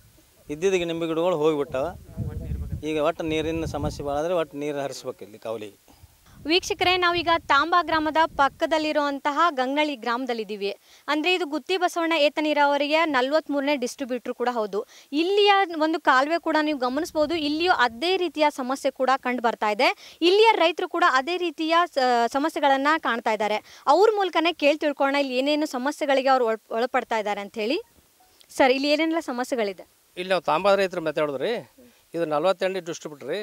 ಇದ್ದಿದ್ದಕ್ಕೆ ನಿಂಬೆ ಗಿಡಗಳು ಹೋಗಿಬಿಟ್ಟವ ಈಗ ಒಟ್ಟು ನೀರಿನ ಸಮಸ್ಯೆ ಭಾಳ ಆದರೆ ಒಟ್ಟು ನೀರು ಹರಿಸ್ಬೇಕು ಇಲ್ಲಿ ಕಾವಲಿಗೆ ವೀಕ್ಷಕರೇ ನಾವೀಗ ತಾಂಬಾ ಗ್ರಾಮದ ಪಕ್ಕದಲ್ಲಿರುವಂತಹ ಗಂಗಳಿ ಗ್ರಾಮದಲ್ಲಿದ್ದೀವಿ ಅಂದರೆ ಇದು ಗುತ್ತಿ ಬಸವಣ್ಣ ಏತ ನೀರಾವರಿಯ ಮೂರನೇ ಡಿಸ್ಟ್ರಿಬ್ಯೂಟರ್ ಕೂಡ ಹೌದು ಇಲ್ಲಿಯ ಒಂದು ಕಾಲುವೆ ಕೂಡ ನೀವು ಗಮನಿಸ್ಬೋದು ಇಲ್ಲಿಯೂ ಅದೇ ರೀತಿಯ ಸಮಸ್ಯೆ ಕೂಡ ಕಂಡು ಬರ್ತಾ ಇದೆ ಇಲ್ಲಿಯ ರೈತರು ಕೂಡ ಅದೇ ರೀತಿಯ ಸಮಸ್ಯೆಗಳನ್ನು ಕಾಣ್ತಾ ಇದ್ದಾರೆ ಅವ್ರ ಮೂಲಕನೇ ಕೇಳಿ ತಿಳ್ಕೊಳ್ಳೋಣ ಇಲ್ಲಿ ಏನೇನು ಸಮಸ್ಯೆಗಳಿಗೆ ಅವ್ರು ಒಳಪಡ್ತಾ ಇದ್ದಾರೆ ಅಂತ ಹೇಳಿ ಸರ್ ಇಲ್ಲಿ ಏನೇನೆಲ್ಲ ಸಮಸ್ಯೆಗಳಿದೆ ಇಲ್ಲಿ ನಾವು ತಾಂಬಾ ರೈತರ ಮಾತಾಡಿದ್ರಿ ಇದು ನಲ್ವತ್ತೆಂಟು ಡಿಸ್ಟ್ರಿಬ್ಯೂಟ್ರಿ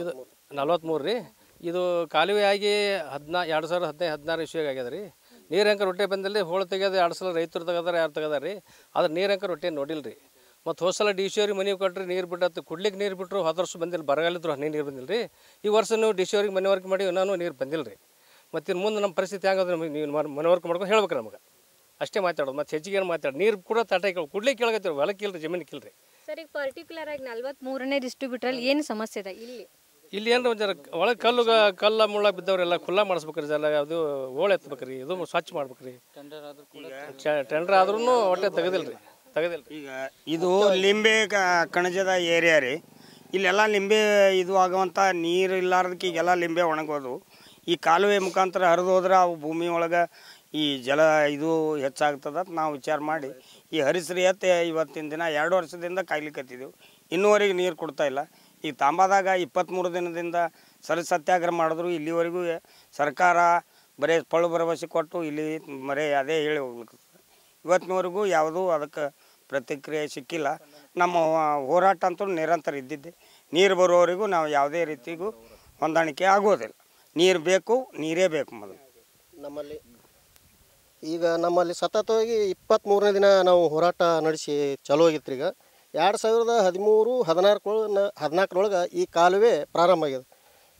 ಇದು ನಲ್ವತ್ಮೂರು ರೀ ಇದು ಆಗಿ ಹದಿನಾ ಎರಡು ಸಾವಿರದ ಹದಿನೈದು ಹದಿನಾರು ಇಶ್ಯೂಗೆ ಆಗ್ಯದ ರೀ ನೀರು ಹಂಕ ರೊಟ್ಟಿ ಬಂದಲ್ಲಿ ಹೋಳು ತೆಗೆಯೋದು ಎರಡು ಸಲ ರೈತರು ತೆಗದಾರ ಯಾರು ತೆಗದಾರ ರೀ ಆದ್ರೆ ನೀರು ಹಂಕ ರೊಟ್ಟೆ ನೋಡಿಲ್ಲ ರೀ ಮತ್ತು ಹೋದ ಸಲ ಡಿ ಸಿ ಅವ್ರಿಗೆ ಮನೆ ಕೊಟ್ಟರೆ ನೀರು ಬಿಟ್ಟತ್ತು ಕುಡ್ಲಿಕ್ಕೆ ನೀರು ಬಿಟ್ಟರು ಹತ್ತು ವರ್ಷ ಬಂದಿಲ್ಲ ಬರಗಾಲಿದ್ರು ಹನಿ ನೀರು ಬಂದಿಲ್ಲ ರೀ ಈ ವರ್ಷ ನೀವು ಡಿ ಸಿ ಅವ್ರಿಗೆ ಮಾಡಿ ಇನ್ನೂ ನೀರು ಬಂದಿಲ್ಲ ರೀ ಮತ್ತು ಇನ್ನು ಮುಂದೆ ನಮ್ಮ ಪರಿಸ್ಥಿತಿ ಹೆಂಗಂದ್ರೆ ನಮಗೆ ನೀವು ವರ್ಕ್ ಮಾಡ್ಕೊಂಡು ಹೇಳ್ಬೇಕು ನಮಗೆ ಅಷ್ಟೇ ಮಾತಾಡೋದು ಮತ್ತು ಹೆಚ್ಚಿಗೆ ಏನು ಮಾತಾಡಿ ನೀರು ಕೂಡ ತಟ ಕೇಳಿ ಕುಡ್ಲಿಕ್ಕೆ ಕೇಳಕತ್ತೀವಿ ಹೊಲಕ್ಕಿಲ್ಲ ಜಮೀನು ಕಿಲ್ರಿ ಸರಿ ಪರ್ಟಿಕ್ಯುಲರ್ ಆಗಿ ಮೂರನೇ ಡಿಸ್ಟ್ರಿಬ್ಯೂಟ್ರಲ್ಲಿ ಏನು ಸಮಸ್ಯೆ ಇದೆ ಇಲ್ಲಿ ಇಲ್ಲಿ ಏನ್ರ ಒಂದು ಜರ ಒಳಗೆ ಕಲ್ಲು ಕಲ್ಲ ಮುಳ್ಳ ಬಿದ್ದವ್ರೆಲ್ಲ ಖುಲ್ಲ ಮಾಡಿಸ್ಬೇಕ್ರಿ ಜಲ ಅದು ಓಳೆ ಎತ್ಬೇಕ್ರಿ ಇದು ಸ್ವಚ್ಛ ಮಾಡ್ಬೇಕ್ರಿ ಟೆಂಡರ್ ಆದ್ರೂ ಒಟ್ಟೆ ತೆಗದಿಲ್ಲ ರೀ ಈಗ ಇದು ಲಿಂಬೆ ಕಣಜದ ಏರಿಯಾ ರೀ ಇಲ್ಲೆಲ್ಲ ಲಿಂಬೆ ಇದು ಆಗುವಂಥ ನೀರು ಇಲ್ಲಾರ್ದಕ್ಕೆ ಈಗೆಲ್ಲ ಲಿಂಬೆ ಒಣಗೋದು ಈ ಕಾಲುವೆ ಮುಖಾಂತರ ಹರಿದು ಹೋದ್ರೆ ಅವು ಭೂಮಿ ಒಳಗೆ ಈ ಜಲ ಇದು ಹೆಚ್ಚಾಗ್ತದ ನಾವು ವಿಚಾರ ಮಾಡಿ ಈ ಹರಿಸ್ರಿ ಎತ್ತೆ ಇವತ್ತಿನ ದಿನ ಎರಡು ವರ್ಷದಿಂದ ಕಾಯ್ಲಿಕತ್ತಿದ್ದೆವು ಇನ್ನೂವರೆಗೆ ನೀರು ಕೊಡ್ತಾ ಇಲ್ಲ ಈ ತಾಂಬಾದಾಗ ಇಪ್ಪತ್ತ್ಮೂರು ದಿನದಿಂದ ಸರ್ ಸತ್ಯಾಗ್ರಹ ಮಾಡಿದ್ರು ಇಲ್ಲಿವರೆಗೂ ಸರ್ಕಾರ ಬರೀ ಪಳ್ಳು ಭರವಸೆ ಕೊಟ್ಟು ಇಲ್ಲಿ ಬರೀ ಅದೇ ಹೇಳಿ ಹೋಗ್ಲಿಕ್ಕೆ ಇವತ್ತಿನವರೆಗೂ ಯಾವುದೂ ಅದಕ್ಕೆ ಪ್ರತಿಕ್ರಿಯೆ ಸಿಕ್ಕಿಲ್ಲ ನಮ್ಮ ಹೋರಾಟ ಅಂತೂ ನಿರಂತರ ಇದ್ದಿದ್ದೆ ನೀರು ಬರುವವರೆಗೂ ನಾವು ಯಾವುದೇ ರೀತಿಗೂ ಹೊಂದಾಣಿಕೆ ಆಗೋದಿಲ್ಲ ನೀರು ಬೇಕು ನೀರೇ ಬೇಕು ಮೊದಲು ನಮ್ಮಲ್ಲಿ ಈಗ ನಮ್ಮಲ್ಲಿ ಸತತವಾಗಿ ಇಪ್ಪತ್ತ್ಮೂರನೇ ದಿನ ನಾವು ಹೋರಾಟ ನಡೆಸಿ ಚಲೋ ಆಗಿತ್ತು ಈಗ ಎರಡು ಸಾವಿರದ ಹದಿಮೂರು ಹದಿನಾಲ್ಕೊಳ ಹದಿನಾಲ್ಕರೊಳಗೆ ಈ ಕಾಲುವೆ ಪ್ರಾರಂಭ ಆಗಿದೆ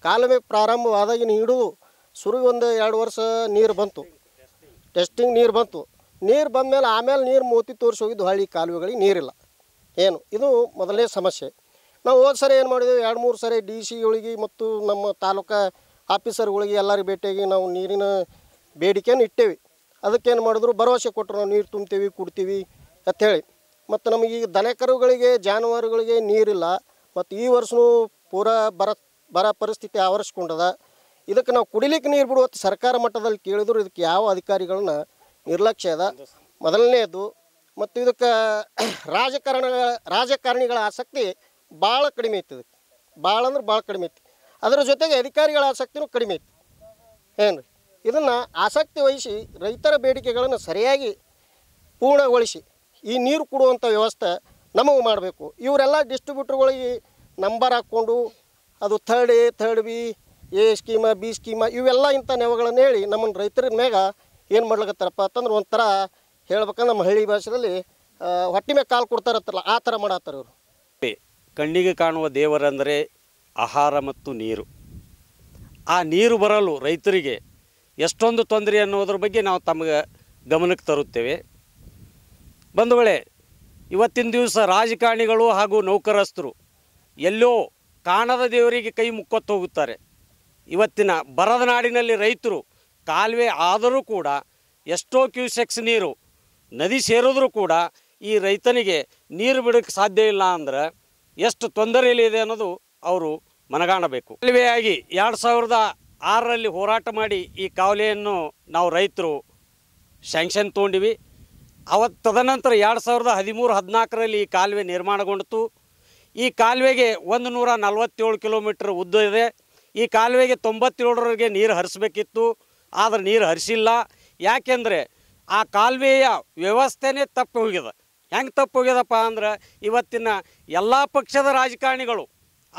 ಕಾಲುವೆ ಪ್ರಾರಂಭವಾದಾಗಿನ ಹಿಡಿದು ಸುರುವಿ ಒಂದು ಎರಡು ವರ್ಷ ನೀರು ಬಂತು ಟೆಸ್ಟಿಂಗ್ ನೀರು ಬಂತು ನೀರು ಬಂದ ಮೇಲೆ ಆಮೇಲೆ ನೀರು ಮೂತಿ ತೋರಿಸಿ ಹೋಗಿದ್ದು ಹಳ್ಳಿ ಕಾಲುವೆಗಳಿಗೆ ನೀರಿಲ್ಲ ಏನು ಇದು ಮೊದಲನೇ ಸಮಸ್ಯೆ ನಾವು ಹೋದ ಸರಿ ಏನು ಮಾಡಿದೆವು ಎರಡು ಮೂರು ಸರಿ ಡಿ ಸಿಗಳಿಗೆ ಮತ್ತು ನಮ್ಮ ತಾಲೂಕು ಆಫೀಸರ್ಗಳಿಗೆ ಎಲ್ಲರಿಗೆ ಭೇಟಿಯಾಗಿ ನಾವು ನೀರಿನ ಬೇಡಿಕೆಯನ್ನು ಇಟ್ಟೇವೆ ಅದಕ್ಕೇನು ಮಾಡಿದ್ರು ಭರವಸೆ ಕೊಟ್ಟರು ನಾವು ನೀರು ತುಂಬ್ತೀವಿ ಕುಡ್ತೀವಿ ಅಂಥೇಳಿ ಮತ್ತು ನಮಗೆ ಈಗ ದನ ಕರುಗಳಿಗೆ ಜಾನುವಾರುಗಳಿಗೆ ನೀರಿಲ್ಲ ಮತ್ತು ಈ ವರ್ಷವೂ ಪೂರ ಬರ ಬರ ಪರಿಸ್ಥಿತಿ ಆವರಿಸ್ಕೊಂಡದ ಇದಕ್ಕೆ ನಾವು ಕುಡಿಲಿಕ್ಕೆ ನೀರು ಬಿಡುವತ್ತು ಸರ್ಕಾರ ಮಟ್ಟದಲ್ಲಿ ಕೇಳಿದ್ರು ಇದಕ್ಕೆ ಯಾವ ಅಧಿಕಾರಿಗಳನ್ನ ನಿರ್ಲಕ್ಷ್ಯ ಅದ ಮೊದಲನೇದು ಮತ್ತು ಇದಕ್ಕೆ ರಾಜಕಾರಣ ರಾಜಕಾರಣಿಗಳ ಆಸಕ್ತಿ ಭಾಳ ಕಡಿಮೆ ಐತಿ ಇದಕ್ಕೆ ಭಾಳ ಅಂದ್ರೆ ಭಾಳ ಕಡಿಮೆ ಐತಿ ಅದರ ಜೊತೆಗೆ ಅಧಿಕಾರಿಗಳ ಆಸಕ್ತಿನೂ ಕಡಿಮೆ ಐತಿ ಏನು ಇದನ್ನು ಆಸಕ್ತಿ ವಹಿಸಿ ರೈತರ ಬೇಡಿಕೆಗಳನ್ನು ಸರಿಯಾಗಿ ಪೂರ್ಣಗೊಳಿಸಿ ಈ ನೀರು ಕೊಡುವಂಥ ವ್ಯವಸ್ಥೆ ನಮಗೆ ಮಾಡಬೇಕು ಇವರೆಲ್ಲ ಡಿಸ್ಟ್ರಿಬ್ಯೂಟ್ರ್ಗಳಿಗೆ ನಂಬರ್ ಹಾಕ್ಕೊಂಡು ಅದು third A third B A scheme B scheme ಇವೆಲ್ಲ ಇಂಥ ನೆವಗಳನ್ನು ಹೇಳಿ ನಮ್ಮನ್ನು ರೈತರ ಮ್ಯಾಗ ಏನು ಮಾಡ್ಲಿಕ್ಕತ್ತಾರಪ್ಪ ಅಂತಂದ್ರೆ ಒಂಥರ ಹೇಳ್ಬೇಕಂದ್ರೆ ನಮ್ಮ ಹಳ್ಳಿ ಭಾಷೆಯಲ್ಲಿ ಹೊಟ್ಟೆ ಮೇಲೆ ಕಾಲು ಕೊಡ್ತಾರತ್ತಲ್ಲ ಆ ಥರ ಮಾಡತ್ತಾರ ಇವರು ಕಣ್ಣಿಗೆ ಕಾಣುವ ದೇವರಂದರೆ ಆಹಾರ ಮತ್ತು ನೀರು ಆ ನೀರು ಬರಲು ರೈತರಿಗೆ ಎಷ್ಟೊಂದು ತೊಂದರೆ ಅನ್ನೋದ್ರ ಬಗ್ಗೆ ನಾವು ತಮಗೆ ಗಮನಕ್ಕೆ ತರುತ್ತೇವೆ ಬಂಧುಗಳೇ ಇವತ್ತಿನ ದಿವಸ ರಾಜಕಾರಣಿಗಳು ಹಾಗೂ ನೌಕರಸ್ಥರು ಎಲ್ಲೋ ಕಾಣದ ದೇವರಿಗೆ ಕೈ ಮುಕ್ಕೊತ್ತು ಹೋಗುತ್ತಾರೆ ಇವತ್ತಿನ ಬರದ ನಾಡಿನಲ್ಲಿ ರೈತರು ಕಾಲುವೆ ಆದರೂ ಕೂಡ ಎಷ್ಟೋ ಕ್ಯೂಸೆಕ್ಸ್ ನೀರು ನದಿ ಸೇರಿದ್ರೂ ಕೂಡ ಈ ರೈತನಿಗೆ ನೀರು ಬಿಡೋಕ್ಕೆ ಸಾಧ್ಯ ಇಲ್ಲ ಅಂದ್ರೆ ಎಷ್ಟು ತೊಂದರೆಯಲ್ಲಿದೆ ಅನ್ನೋದು ಅವರು ಮನಗಾಣಬೇಕು ಕಾಲುವೆಯಾಗಿ ಎರಡು ಸಾವಿರದ ಆರರಲ್ಲಿ ಹೋರಾಟ ಮಾಡಿ ಈ ಕಾವಲೆಯನ್ನು ನಾವು ರೈತರು ಸ್ಯಾಂಕ್ಷನ್ ತೊಗೊಂಡಿವಿ ಅವತ್ತು ತದನಂತರ ಎರಡು ಸಾವಿರದ ಹದಿಮೂರು ಹದಿನಾಲ್ಕರಲ್ಲಿ ಈ ಕಾಲುವೆ ನಿರ್ಮಾಣಗೊಂಡಿತು ಈ ಕಾಲುವೆಗೆ ಒಂದು ನೂರ ನಲ್ವತ್ತೇಳು ಕಿಲೋಮೀಟ್ರ್ ಉದ್ದ ಇದೆ ಈ ಕಾಲುವೆಗೆ ತೊಂಬತ್ತೇಳರವರೆಗೆ ನೀರು ಹರಿಸಬೇಕಿತ್ತು ಆದರೆ ನೀರು ಹರಿಸಿಲ್ಲ ಯಾಕೆಂದರೆ ಆ ಕಾಲುವೆಯ ವ್ಯವಸ್ಥೆನೇ ತಪ್ಪು ಹೋಗಿದೆ ಹೆಂಗೆ ತಪ್ಪು ಹೋಗ್ಯದಪ್ಪ ಅಂದ್ರೆ ಇವತ್ತಿನ ಎಲ್ಲ ಪಕ್ಷದ ರಾಜಕಾರಣಿಗಳು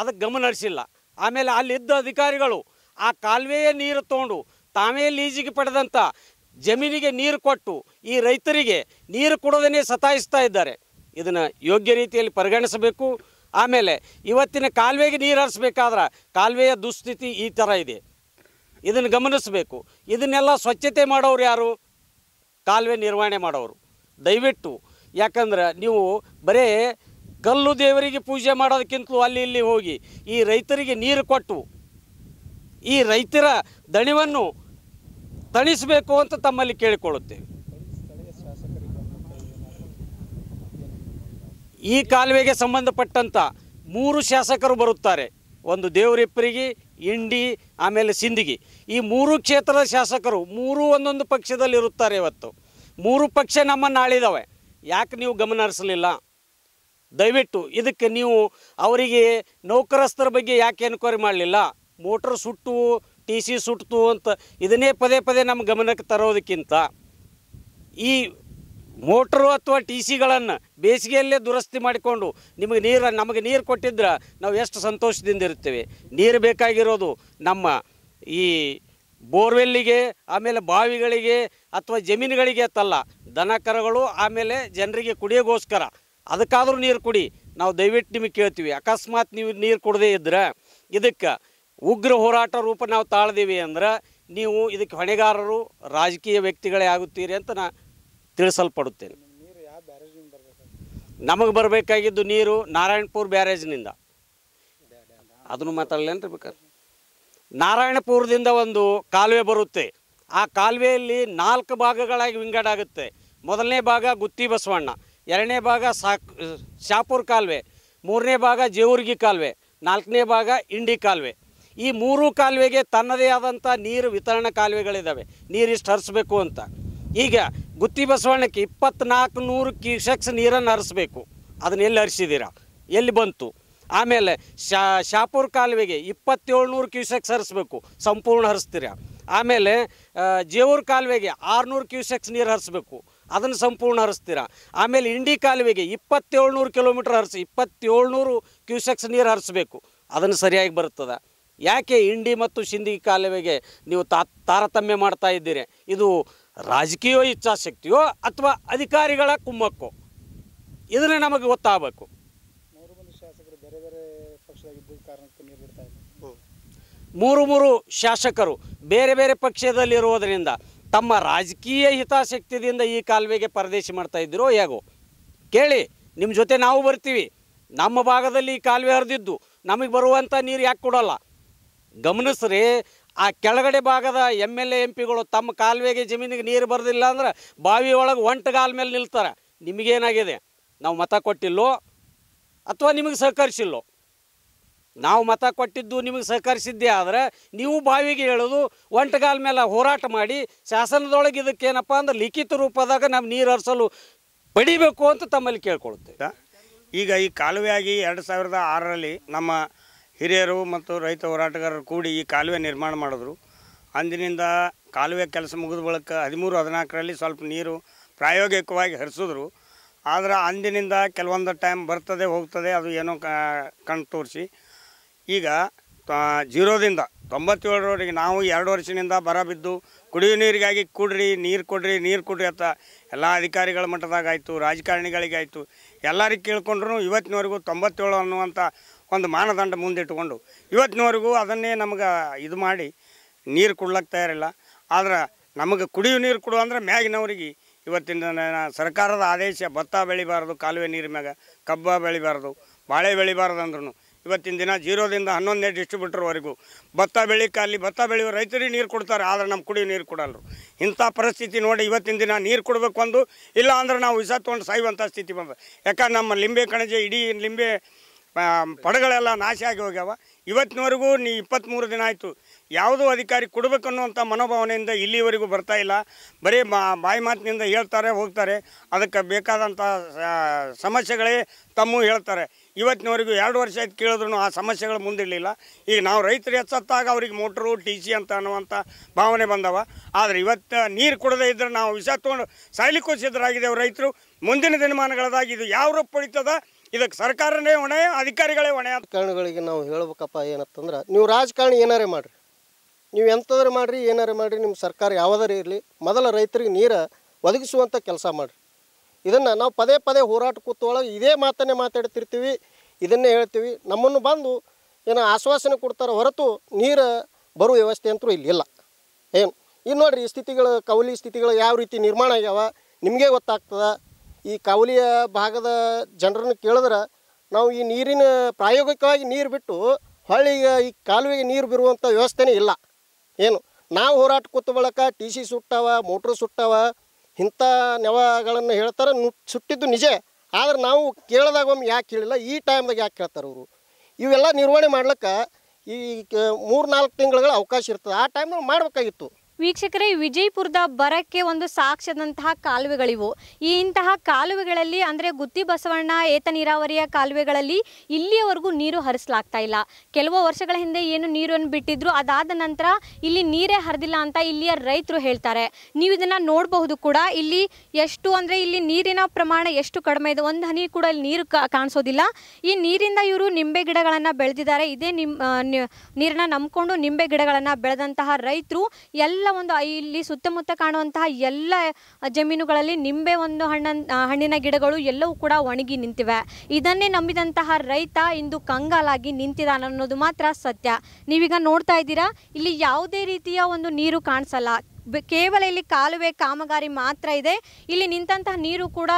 ಅದಕ್ಕೆ ಗಮನ ಹರಿಸಿಲ್ಲ ಆಮೇಲೆ ಅಲ್ಲಿದ್ದ ಅಧಿಕಾರಿಗಳು ಆ ಕಾಲುವೆಯ ನೀರು ತೊಗೊಂಡು ತಾವೇ ಲೀಜಿಗೆ ಪಡೆದಂಥ ಜಮೀನಿಗೆ ನೀರು ಕೊಟ್ಟು ಈ ರೈತರಿಗೆ ನೀರು ಕೊಡೋದನ್ನೇ ಸತಾಯಿಸ್ತಾ ಇದ್ದಾರೆ ಇದನ್ನು ಯೋಗ್ಯ ರೀತಿಯಲ್ಲಿ ಪರಿಗಣಿಸಬೇಕು ಆಮೇಲೆ ಇವತ್ತಿನ ಕಾಲುವೆಗೆ ನೀರು ಹರಿಸ್ಬೇಕಾದ್ರೆ ಕಾಲುವೆಯ ದುಸ್ಥಿತಿ ಈ ಥರ ಇದೆ ಇದನ್ನು ಗಮನಿಸಬೇಕು ಇದನ್ನೆಲ್ಲ ಸ್ವಚ್ಛತೆ ಮಾಡೋರು ಯಾರು ಕಾಲುವೆ ನಿರ್ವಹಣೆ ಮಾಡೋರು ದಯವಿಟ್ಟು ಯಾಕಂದ್ರೆ ನೀವು ಬರೇ ಕಲ್ಲು ದೇವರಿಗೆ ಪೂಜೆ ಮಾಡೋದಕ್ಕಿಂತಲೂ ಅಲ್ಲಿ ಇಲ್ಲಿ ಹೋಗಿ ಈ ರೈತರಿಗೆ ನೀರು ಕೊಟ್ಟು ಈ ರೈತರ ದಣಿವನ್ನು ತಣಿಸಬೇಕು ಅಂತ ತಮ್ಮಲ್ಲಿ ಕೇಳಿಕೊಳ್ಳುತ್ತೇವೆ ಈ ಕಾಲುವೆಗೆ ಸಂಬಂಧಪಟ್ಟಂಥ ಮೂರು ಶಾಸಕರು ಬರುತ್ತಾರೆ ಒಂದು ದೇವರಿಪ್ಪರಿಗೆ ಇಂಡಿ ಆಮೇಲೆ ಸಿಂದಗಿ ಈ ಮೂರು ಕ್ಷೇತ್ರದ ಶಾಸಕರು ಮೂರೂ ಒಂದೊಂದು ಪಕ್ಷದಲ್ಲಿರುತ್ತಾರೆ ಇವತ್ತು ಮೂರು ಪಕ್ಷ ನಮ್ಮನ್ನು ಆಳಿದಾವೆ ಯಾಕೆ ನೀವು ಗಮನ ಹರಿಸಲಿಲ್ಲ ದಯವಿಟ್ಟು ಇದಕ್ಕೆ ನೀವು ಅವರಿಗೆ ನೌಕರಸ್ಥರ ಬಗ್ಗೆ ಯಾಕೆ ಎನ್ಕ್ವೈರಿ ಮಾಡಲಿಲ್ಲ ಮೋಟ್ರ್ ಸುಟ್ಟು ಟಿ ಸಿ ಸುಟ್ತು ಅಂತ ಇದನ್ನೇ ಪದೇ ಪದೇ ನಮ್ಮ ಗಮನಕ್ಕೆ ತರೋದಕ್ಕಿಂತ ಈ ಮೋಟ್ರು ಅಥವಾ ಟಿ ಸಿಗಳನ್ನು ಬೇಸಿಗೆಯಲ್ಲೇ ದುರಸ್ತಿ ಮಾಡಿಕೊಂಡು ನಿಮಗೆ ನೀರು ನಮಗೆ ನೀರು ಕೊಟ್ಟಿದ್ರೆ ನಾವು ಎಷ್ಟು ಸಂತೋಷದಿಂದ ಇರ್ತೇವೆ ನೀರು ಬೇಕಾಗಿರೋದು ನಮ್ಮ ಈ ಬೋರ್ವೆಲ್ಲಿಗೆ ಆಮೇಲೆ ಬಾವಿಗಳಿಗೆ ಅಥವಾ ಜಮೀನುಗಳಿಗೆ ತಲ್ಲ ದನ ಆಮೇಲೆ ಜನರಿಗೆ ಕುಡಿಯೋಗೋಸ್ಕರ ಅದಕ್ಕಾದರೂ ನೀರು ಕುಡಿ ನಾವು ದಯವಿಟ್ಟು ನಿಮಗೆ ಕೇಳ್ತೀವಿ ಅಕಸ್ಮಾತ್ ನೀವು ನೀರು ಕೊಡದೇ ಇದ್ರೆ ಇದಕ್ಕೆ ಉಗ್ರ ಹೋರಾಟ ರೂಪ ನಾವು ತಾಳ್ದೀವಿ ಅಂದ್ರೆ ನೀವು ಇದಕ್ಕೆ ಹೊಣೆಗಾರರು ರಾಜಕೀಯ ವ್ಯಕ್ತಿಗಳೇ ಆಗುತ್ತೀರಿ ಅಂತ ನಾ ತಿಳಿಸಲ್ಪಡುತ್ತೇನೆ ನಮಗೆ ಬರಬೇಕಾಗಿದ್ದು ನೀರು ನಾರಾಯಣಪುರ ಬ್ಯಾರೇಜ್ನಿಂದ ಅದನ್ನು ಮಾತಾಡಲೇನ್ರಿ ಬೇಕಾದ್ರೆ ನಾರಾಯಣಪುರದಿಂದ ಒಂದು ಕಾಲುವೆ ಬರುತ್ತೆ ಆ ಕಾಲುವೆಯಲ್ಲಿ ನಾಲ್ಕು ಭಾಗಗಳಾಗಿ ವಿಂಗಡ ಆಗುತ್ತೆ ಮೊದಲನೇ ಭಾಗ ಗುತ್ತಿ ಬಸವಣ್ಣ ಎರಡನೇ ಭಾಗ ಸಾಕ್ ಶಾಪುರ್ ಕಾಲುವೆ ಮೂರನೇ ಭಾಗ ಜೇವರ್ಗಿ ಕಾಲುವೆ ನಾಲ್ಕನೇ ಭಾಗ ಇಂಡಿ ಕಾಲುವೆ ಈ ಮೂರೂ ಕಾಲುವೆಗೆ ತನ್ನದೇ ಆದಂಥ ನೀರು ವಿತರಣಾ ಕಾಲುವೆಗಳಿದ್ದಾವೆ ನೀರಿಷ್ಟು ಹರಿಸ್ಬೇಕು ಅಂತ ಈಗ ಗುತ್ತಿ ಬಸವಣ್ಣಕ್ಕೆ ಇಪ್ಪತ್ನಾಲ್ಕು ನೂರು ಕ್ಯೂಸೆಕ್ಸ್ ನೀರನ್ನು ಹರಿಸ್ಬೇಕು ಅದನ್ನ ಎಲ್ಲಿ ಹರಿಸಿದ್ದೀರಾ ಎಲ್ಲಿ ಬಂತು ಆಮೇಲೆ ಶಾ ಶಾಪುರ್ ಕಾಲುವೆಗೆ ಇಪ್ಪತ್ತೇಳು ನೂರು ಕ್ಯೂಸೆಕ್ಸ್ ಹರಿಸ್ಬೇಕು ಸಂಪೂರ್ಣ ಹರಿಸ್ತೀರಾ ಆಮೇಲೆ ಜೇವೂರು ಕಾಲುವೆಗೆ ಆರುನೂರು ಕ್ಯೂಸೆಕ್ಸ್ ನೀರು ಹರಿಸ್ಬೇಕು ಅದನ್ನು ಸಂಪೂರ್ಣ ಹರಿಸ್ತೀರಾ ಆಮೇಲೆ ಇಂಡಿ ಕಾಲುವೆಗೆ ಇಪ್ಪತ್ತೇಳು ನೂರು ಕಿಲೋಮೀಟ್ರ್ ಹರಿಸಿ ಇಪ್ಪತ್ತೇಳು ನೂರು ಕ್ಯೂಸೆಕ್ಸ್ ನೀರು ಹರಿಸ್ಬೇಕು ಅದನ್ನು ಸರಿಯಾಗಿ ಬರ್ತದೆ ಯಾಕೆ ಇಂಡಿ ಮತ್ತು ಶಿಂದಿ ಕಾಲುವೆಗೆ ನೀವು ತಾ ತಾರತಮ್ಯ ಮಾಡ್ತಾ ಇದ್ದೀರಿ ಇದು ರಾಜಕೀಯ ಇಚ್ಛಾಶಕ್ತಿಯೋ ಅಥವಾ ಅಧಿಕಾರಿಗಳ ಕುಮ್ಮಕ್ಕೋ ಇದನ್ನೇ ನಮಗೆ ಗೊತ್ತಾಗಬೇಕು ಮೂರು ಮೂರು ಶಾಸಕರು ಬೇರೆ ಬೇರೆ ಪಕ್ಷದಲ್ಲಿರುವುದರಿಂದ ತಮ್ಮ ರಾಜಕೀಯ ಹಿತಾಸಕ್ತಿಯಿಂದ ಈ ಕಾಲುವೆಗೆ ಪರದೇಶಿ ಮಾಡ್ತಾ ಇದ್ದೀರೋ ಹೇಗೋ ಕೇಳಿ ನಿಮ್ಮ ಜೊತೆ ನಾವು ಬರ್ತೀವಿ ನಮ್ಮ ಭಾಗದಲ್ಲಿ ಈ ಕಾಲುವೆ ಹರಿದಿದ್ದು ನಮಗೆ ಬರುವಂಥ ನೀರು ಯಾಕೆ ಕೊಡೋಲ್ಲ ಗಮನಿಸ್ರಿ ಆ ಕೆಳಗಡೆ ಭಾಗದ ಎಮ್ ಎಲ್ ಎ ಎಂ ಪಿಗಳು ತಮ್ಮ ಕಾಲುವೆಗೆ ಜಮೀನಿಗೆ ನೀರು ಬರೋದಿಲ್ಲ ಅಂದ್ರೆ ಬಾವಿ ಒಳಗೆ ಕಾಲ ಮೇಲೆ ನಿಲ್ತಾರೆ ನಿಮಗೇನಾಗಿದೆ ನಾವು ಮತ ಕೊಟ್ಟಿಲ್ಲೋ ಅಥವಾ ನಿಮಗೆ ಸಹಕರಿಸಿಲ್ಲೋ ನಾವು ಮತ ಕೊಟ್ಟಿದ್ದು ನಿಮಗೆ ಸಹಕರಿಸಿದ್ದೇ ಆದರೆ ನೀವು ಬಾವಿಗೆ ಹೇಳೋದು ಒಂಟಗಾಲ ಮೇಲೆ ಹೋರಾಟ ಮಾಡಿ ಶಾಸನದೊಳಗೆ ಇದಕ್ಕೇನಪ್ಪ ಅಂದ್ರೆ ಲಿಖಿತ ರೂಪದಾಗ ನಾವು ನೀರು ಹರಿಸಲು ಪಡಿಬೇಕು ಅಂತ ತಮ್ಮಲ್ಲಿ ಕೇಳ್ಕೊಳ್ತೇವೆ ಈಗ ಈ ಕಾಲುವೆಯಾಗಿ ಎರಡು ಸಾವಿರದ ಆರರಲ್ಲಿ ನಮ್ಮ ಹಿರಿಯರು ಮತ್ತು ರೈತ ಹೋರಾಟಗಾರರು ಕೂಡಿ ಈ ಕಾಲುವೆ ನಿರ್ಮಾಣ ಮಾಡಿದ್ರು ಅಂದಿನಿಂದ ಕಾಲುವೆ ಕೆಲಸ ಮುಗಿದ ಬಳಿಕ ಹದಿಮೂರು ಹದಿನಾಲ್ಕರಲ್ಲಿ ಸ್ವಲ್ಪ ನೀರು ಪ್ರಾಯೋಗಿಕವಾಗಿ ಹರಿಸಿದ್ರು ಆದರೆ ಅಂದಿನಿಂದ ಕೆಲವೊಂದು ಟೈಮ್ ಬರ್ತದೆ ಹೋಗ್ತದೆ ಅದು ಏನೋ ಕಣ್ ತೋರಿಸಿ ಈಗ ಜೀರೋದಿಂದ ತೊಂಬತ್ತೇಳರವರೆಗೆ ನಾವು ಎರಡು ವರ್ಷದಿಂದ ಬರ ಬಿದ್ದು ಕುಡಿಯೋ ನೀರಿಗಾಗಿ ಕೊಡ್ರಿ ನೀರು ಕೊಡ್ರಿ ನೀರು ಕೊಡ್ರಿ ಅಂತ ಎಲ್ಲ ಅಧಿಕಾರಿಗಳ ಮಟ್ಟದಾಗಾಯಿತು ರಾಜಕಾರಣಿಗಳಿಗಾಯಿತು ಎಲ್ಲರಿಗೆ ಕೇಳಿಕೊಂಡ್ರು ಇವತ್ತಿನವರೆಗೂ ತೊಂಬತ್ತೇಳು ಅನ್ನುವಂಥ ಒಂದು ಮಾನದಂಡ ಮುಂದಿಟ್ಟುಕೊಂಡು ಇವತ್ತಿನವರೆಗೂ ಅದನ್ನೇ ನಮಗೆ ಇದು ಮಾಡಿ ನೀರು ಕೊಡ್ಲಕ್ಕೆ ತಯಾರಿಲ್ಲ ಆದ್ರೆ ನಮಗೆ ಕುಡಿಯುವ ನೀರು ಕೊಡು ಅಂದ್ರೆ ಮ್ಯಾಗಿನವ್ರಿಗೆ ಇವತ್ತಿನ ಸರ್ಕಾರದ ಆದೇಶ ಭತ್ತ ಬೆಳಿಬಾರ್ದು ಕಾಲುವೆ ನೀರು ಮ್ಯಾಗ ಕಬ್ಬ ಬೆಳಿಬಾರದು ಬಾಳೆ ಬೆಳಿಬಾರ್ದು ಅಂದ್ರೂ ಇವತ್ತಿನ ದಿನ ಜೀರೋದಿಂದ ಹನ್ನೊಂದನೇ ಡಿಸ್ಟ್ರಿಬ್ಯೂಟರ್ವರೆಗೂ ಭತ್ತ ಬೆಳಿ ಅಲ್ಲಿ ಭತ್ತ ಬೆಳೆಯುವ ರೈತರಿಗೆ ನೀರು ಕೊಡ್ತಾರೆ ಆದರೆ ನಮ್ಮ ಕುಡಿಯೋ ನೀರು ಕೊಡಲ್ಲರು ಇಂಥ ಪರಿಸ್ಥಿತಿ ನೋಡಿ ಇವತ್ತಿನ ದಿನ ನೀರು ಕೊಡಬೇಕು ಅಂದು ಇಲ್ಲ ಅಂದ್ರೆ ನಾವು ವಿಷ ತೊಗೊಂಡು ಸಾಯುವಂಥ ಸ್ಥಿತಿ ಬಂದ ಯಾಕಂದ್ರೆ ನಮ್ಮ ಲಿಂಬೆ ಕಣಜೆ ಇಡೀ ಲಿಂಬೆ ಪಡಗಳೆಲ್ಲ ನಾಶ ಆಗಿ ಹೋಗ್ಯಾವ ಇವತ್ತಿನವರೆಗೂ ನೀ ಇಪ್ಪತ್ತ್ಮೂರು ದಿನ ಆಯಿತು ಯಾವುದೂ ಅಧಿಕಾರಿ ಅನ್ನುವಂಥ ಮನೋಭಾವನೆಯಿಂದ ಇಲ್ಲಿವರೆಗೂ ಬರ್ತಾ ಇಲ್ಲ ಬರೀ ಬಾಯಿ ಮಾತಿನಿಂದ ಹೇಳ್ತಾರೆ ಹೋಗ್ತಾರೆ ಅದಕ್ಕೆ ಬೇಕಾದಂಥ ಸಮಸ್ಯೆಗಳೇ ತಮ್ಮ ಹೇಳ್ತಾರೆ ಇವತ್ತಿನವರೆಗೂ ಎರಡು ವರ್ಷ ಆಯ್ತು ಕೇಳಿದ್ರು ಆ ಸಮಸ್ಯೆಗಳು ಮುಂದಿಡಲಿಲ್ಲ ಈಗ ನಾವು ರೈತರು ಎಚ್ಚತ್ತಾಗ ಅವ್ರಿಗೆ ಮೋಟ್ರು ಟಿ ಸಿ ಅಂತ ಅನ್ನುವಂಥ ಭಾವನೆ ಬಂದವ ಆದರೆ ಇವತ್ತು ನೀರು ಕುಡದೇ ಇದ್ದರೆ ನಾವು ವಿಷ ತೊಗೊಂಡು ಸಾಯ್ಲಿಕ್ಕೂ ರೈತರು ಮುಂದಿನ ದಿನಮಾನಗಳದಾಗಿ ಇದು ಯಾವ ರೂಪ ಪಡಿತದ ಇದಕ್ಕೆ ಸರ್ಕಾರನೇ ಹೊಣೆ ಅಧಿಕಾರಿಗಳೇ ಹೊಣೆ ಕಾರಣಗಳಿಗೆ ನಾವು ಹೇಳ್ಬೇಕಪ್ಪ ಏನಂತಂದ್ರೆ ನೀವು ರಾಜಕಾರಣಿ ಏನಾರೇ ಮಾಡಿರಿ ನೀವು ಎಂಥದ್ರು ಮಾಡಿರಿ ಏನಾರೇ ಮಾಡಿರಿ ನಿಮ್ಮ ಸರ್ಕಾರ ಯಾವುದಾರು ಇರಲಿ ಮೊದಲ ರೈತರಿಗೆ ನೀರು ಒದಗಿಸುವಂಥ ಕೆಲಸ ಮಾಡಿರಿ ಇದನ್ನು ನಾವು ಪದೇ ಪದೇ ಹೋರಾಟ ಕೂತೊಳಗೆ ಇದೇ ಮಾತನ್ನೇ ಮಾತಾಡ್ತಿರ್ತೀವಿ ಇದನ್ನೇ ಹೇಳ್ತೀವಿ ನಮ್ಮನ್ನು ಬಂದು ಏನೋ ಆಶ್ವಾಸನೆ ಕೊಡ್ತಾರೆ ಹೊರತು ನೀರು ಬರುವ ವ್ಯವಸ್ಥೆ ಅಂತೂ ಇಲ್ಲಿ ಇಲ್ಲ ಏನು ಇನ್ನು ನೋಡಿರಿ ಈ ಸ್ಥಿತಿಗಳು ಕವಲಿ ಸ್ಥಿತಿಗಳು ಯಾವ ರೀತಿ ನಿರ್ಮಾಣ ಆಗ್ಯಾವ ನಿಮಗೆ ಗೊತ್ತಾಗ್ತದ ಈ ಕವಲಿಯ ಭಾಗದ ಜನರನ್ನು ಕೇಳಿದ್ರೆ ನಾವು ಈ ನೀರಿನ ಪ್ರಾಯೋಗಿಕವಾಗಿ ನೀರು ಬಿಟ್ಟು ಹೊಳ್ಳಿಗೆ ಈ ಕಾಲುವೆಗೆ ನೀರು ಬಿರುವಂಥ ವ್ಯವಸ್ಥೆನೇ ಇಲ್ಲ ಏನು ನಾವು ಹೋರಾಟ ಕೂತ ಟಿ ಸಿ ಸುಟ್ಟವ ಮೋಟ್ರ್ ಸುಟ್ಟಾವ ಇಂಥ ನೆವಗಳನ್ನು ಹೇಳ್ತಾರೆ ಸುಟ್ಟಿದ್ದು ನಿಜ ಆದರೆ ನಾವು ಕೇಳಿದಾಗ ಒಮ್ಮೆ ಯಾಕೆ ಕೇಳಿಲ್ಲ ಈ ಟೈಮ್ದಾಗ ಯಾಕೆ ಕೇಳ್ತಾರೆ ಅವರು ಇವೆಲ್ಲ ನಿರ್ವಹಣೆ ಮಾಡ್ಲಿಕ್ಕೆ ಈ ಮೂರು ನಾಲ್ಕು ತಿಂಗಳುಗಳ ಅವಕಾಶ ಇರ್ತದೆ ಆ ಟೈಮ್ನಾಗ ಮಾಡಬೇಕಾಗಿತ್ತು ವೀಕ್ಷಕರೇ ವಿಜಯಪುರದ ಬರಕ್ಕೆ ಒಂದು ಸಾಕ್ಷ್ಯದಂತಹ ಕಾಲುವೆಗಳಿವು ಈ ಇಂತಹ ಕಾಲುವೆಗಳಲ್ಲಿ ಅಂದರೆ ಗುತ್ತಿ ಬಸವಣ್ಣ ಏತ ನೀರಾವರಿಯ ಕಾಲುವೆಗಳಲ್ಲಿ ಇಲ್ಲಿಯವರೆಗೂ ನೀರು ಹರಿಸಲಾಗ್ತಾ ಇಲ್ಲ ಕೆಲವು ವರ್ಷಗಳ ಹಿಂದೆ ಏನು ನೀರನ್ನು ಬಿಟ್ಟಿದ್ರು ಅದಾದ ನಂತರ ಇಲ್ಲಿ ನೀರೇ ಹರಿದಿಲ್ಲ ಅಂತ ಇಲ್ಲಿಯ ರೈತರು ಹೇಳ್ತಾರೆ ನೀವು ಇದನ್ನು ನೋಡಬಹುದು ಕೂಡ ಇಲ್ಲಿ ಎಷ್ಟು ಅಂದರೆ ಇಲ್ಲಿ ನೀರಿನ ಪ್ರಮಾಣ ಎಷ್ಟು ಕಡಿಮೆ ಇದೆ ಒಂದು ಹನಿ ಕೂಡ ಇಲ್ಲಿ ನೀರು ಕಾಣಿಸೋದಿಲ್ಲ ಈ ನೀರಿಂದ ಇವರು ನಿಂಬೆ ಗಿಡಗಳನ್ನು ಬೆಳೆದಿದ್ದಾರೆ ಇದೇ ನಿಮ್ಮ ನೀರನ್ನ ನಂಬಿಕೊಂಡು ನಿಂಬೆ ಗಿಡಗಳನ್ನು ಬೆಳೆದಂತಹ ರೈತರು ಎಲ್ಲ ಎಲ್ಲ ಒಂದು ಇಲ್ಲಿ ಸುತ್ತಮುತ್ತ ಕಾಣುವಂತಹ ಎಲ್ಲ ಜಮೀನುಗಳಲ್ಲಿ ನಿಂಬೆ ಒಂದು ಹಣ್ಣನ್ ಹಣ್ಣಿನ ಗಿಡಗಳು ಎಲ್ಲವೂ ಕೂಡ ಒಣಗಿ ನಿಂತಿವೆ ಇದನ್ನೇ ನಂಬಿದಂತಹ ರೈತ ಇಂದು ಕಂಗಾಲಾಗಿ ನಿಂತಿದ್ದಾನೆ ಅನ್ನೋದು ಮಾತ್ರ ಸತ್ಯ ನೀವೀಗ ನೋಡ್ತಾ ಇದ್ದೀರಾ ಇಲ್ಲಿ ಯಾವುದೇ ರೀತಿಯ ಒಂದು ನೀರು ಕಾಣಿಸಲ್ಲ ಕೇವಲ ಇಲ್ಲಿ ಕಾಲುವೆ ಕಾಮಗಾರಿ ಮಾತ್ರ ಇದೆ ಇಲ್ಲಿ ನಿಂತಹ ನೀರು ಕೂಡ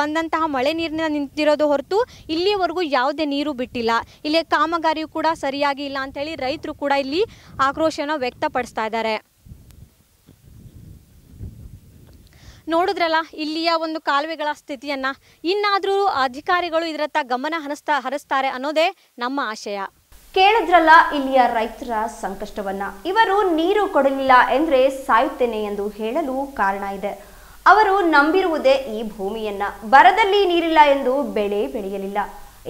ಬಂದಂತಹ ಮಳೆ ನೀರಿನ ನಿಂತಿರೋದು ಹೊರತು ಇಲ್ಲಿವರೆಗೂ ಯಾವುದೇ ನೀರು ಬಿಟ್ಟಿಲ್ಲ ಇಲ್ಲಿ ಕಾಮಗಾರಿಯು ಕೂಡ ಸರಿಯಾಗಿ ಇಲ್ಲ ಅಂತ ಹೇಳಿ ರೈತರು ಕೂಡ ಇಲ್ಲಿ ಆಕ್ರೋಶನ ವ್ಯಕ್ತಪಡಿಸ್ತಾ ಇದ್ದಾರೆ ನೋಡಿದ್ರಲ್ಲ ಇಲ್ಲಿಯ ಒಂದು ಕಾಲುವೆಗಳ ಸ್ಥಿತಿಯನ್ನು ಇನ್ನಾದರೂ ಅಧಿಕಾರಿಗಳು ಇದರತ್ತ ಗಮನ ಹರಿಸ್ತಾ ಹರಿಸ್ತಾರೆ ಅನ್ನೋದೇ ನಮ್ಮ ಆಶಯ ಕೇಳಿದ್ರಲ್ಲ ಇಲ್ಲಿಯ ರೈತರ ಸಂಕಷ್ಟವನ್ನ ಇವರು ನೀರು ಕೊಡಲಿಲ್ಲ ಎಂದ್ರೆ ಸಾಯುತ್ತೇನೆ ಎಂದು ಹೇಳಲು ಕಾರಣ ಇದೆ ಅವರು ನಂಬಿರುವುದೇ ಈ ಭೂಮಿಯನ್ನ ಬರದಲ್ಲಿ ನೀರಿಲ್ಲ ಎಂದು ಬೆಳೆ ಬೆಳೆಯಲಿಲ್ಲ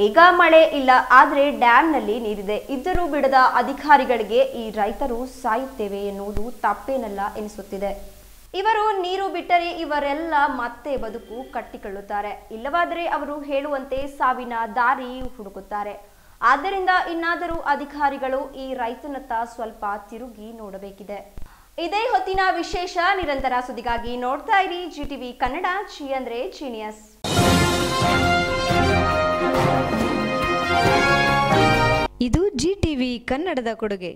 ಈಗ ಮಳೆ ಇಲ್ಲ ಆದರೆ ಡ್ಯಾಂನಲ್ಲಿ ನೀರಿದೆ ಇದ್ದರೂ ಬಿಡದ ಅಧಿಕಾರಿಗಳಿಗೆ ಈ ರೈತರು ಸಾಯುತ್ತೇವೆ ಎನ್ನುವುದು ತಪ್ಪೇನಲ್ಲ ಎನಿಸುತ್ತಿದೆ ಇವರು ನೀರು ಬಿಟ್ಟರೆ ಇವರೆಲ್ಲ ಮತ್ತೆ ಬದುಕು ಕಟ್ಟಿಕೊಳ್ಳುತ್ತಾರೆ ಇಲ್ಲವಾದರೆ ಅವರು ಹೇಳುವಂತೆ ಸಾವಿನ ದಾರಿ ಹುಡುಕುತ್ತಾರೆ ಆದ್ದರಿಂದ ಇನ್ನಾದರೂ ಅಧಿಕಾರಿಗಳು ಈ ರೈತನತ್ತ ಸ್ವಲ್ಪ ತಿರುಗಿ ನೋಡಬೇಕಿದೆ ಇದೇ ಹೊತ್ತಿನ ವಿಶೇಷ ನಿರಂತರ ಸುದ್ದಿಗಾಗಿ ನೋಡ್ತಾ ಇರಿ ಜಿ ಕನ್ನಡ ಚಿ ಅಂದ್ರೆ ಚೀನಿಯಸ್ ಇದು ಜಿ ಕನ್ನಡದ ಕೊಡುಗೆ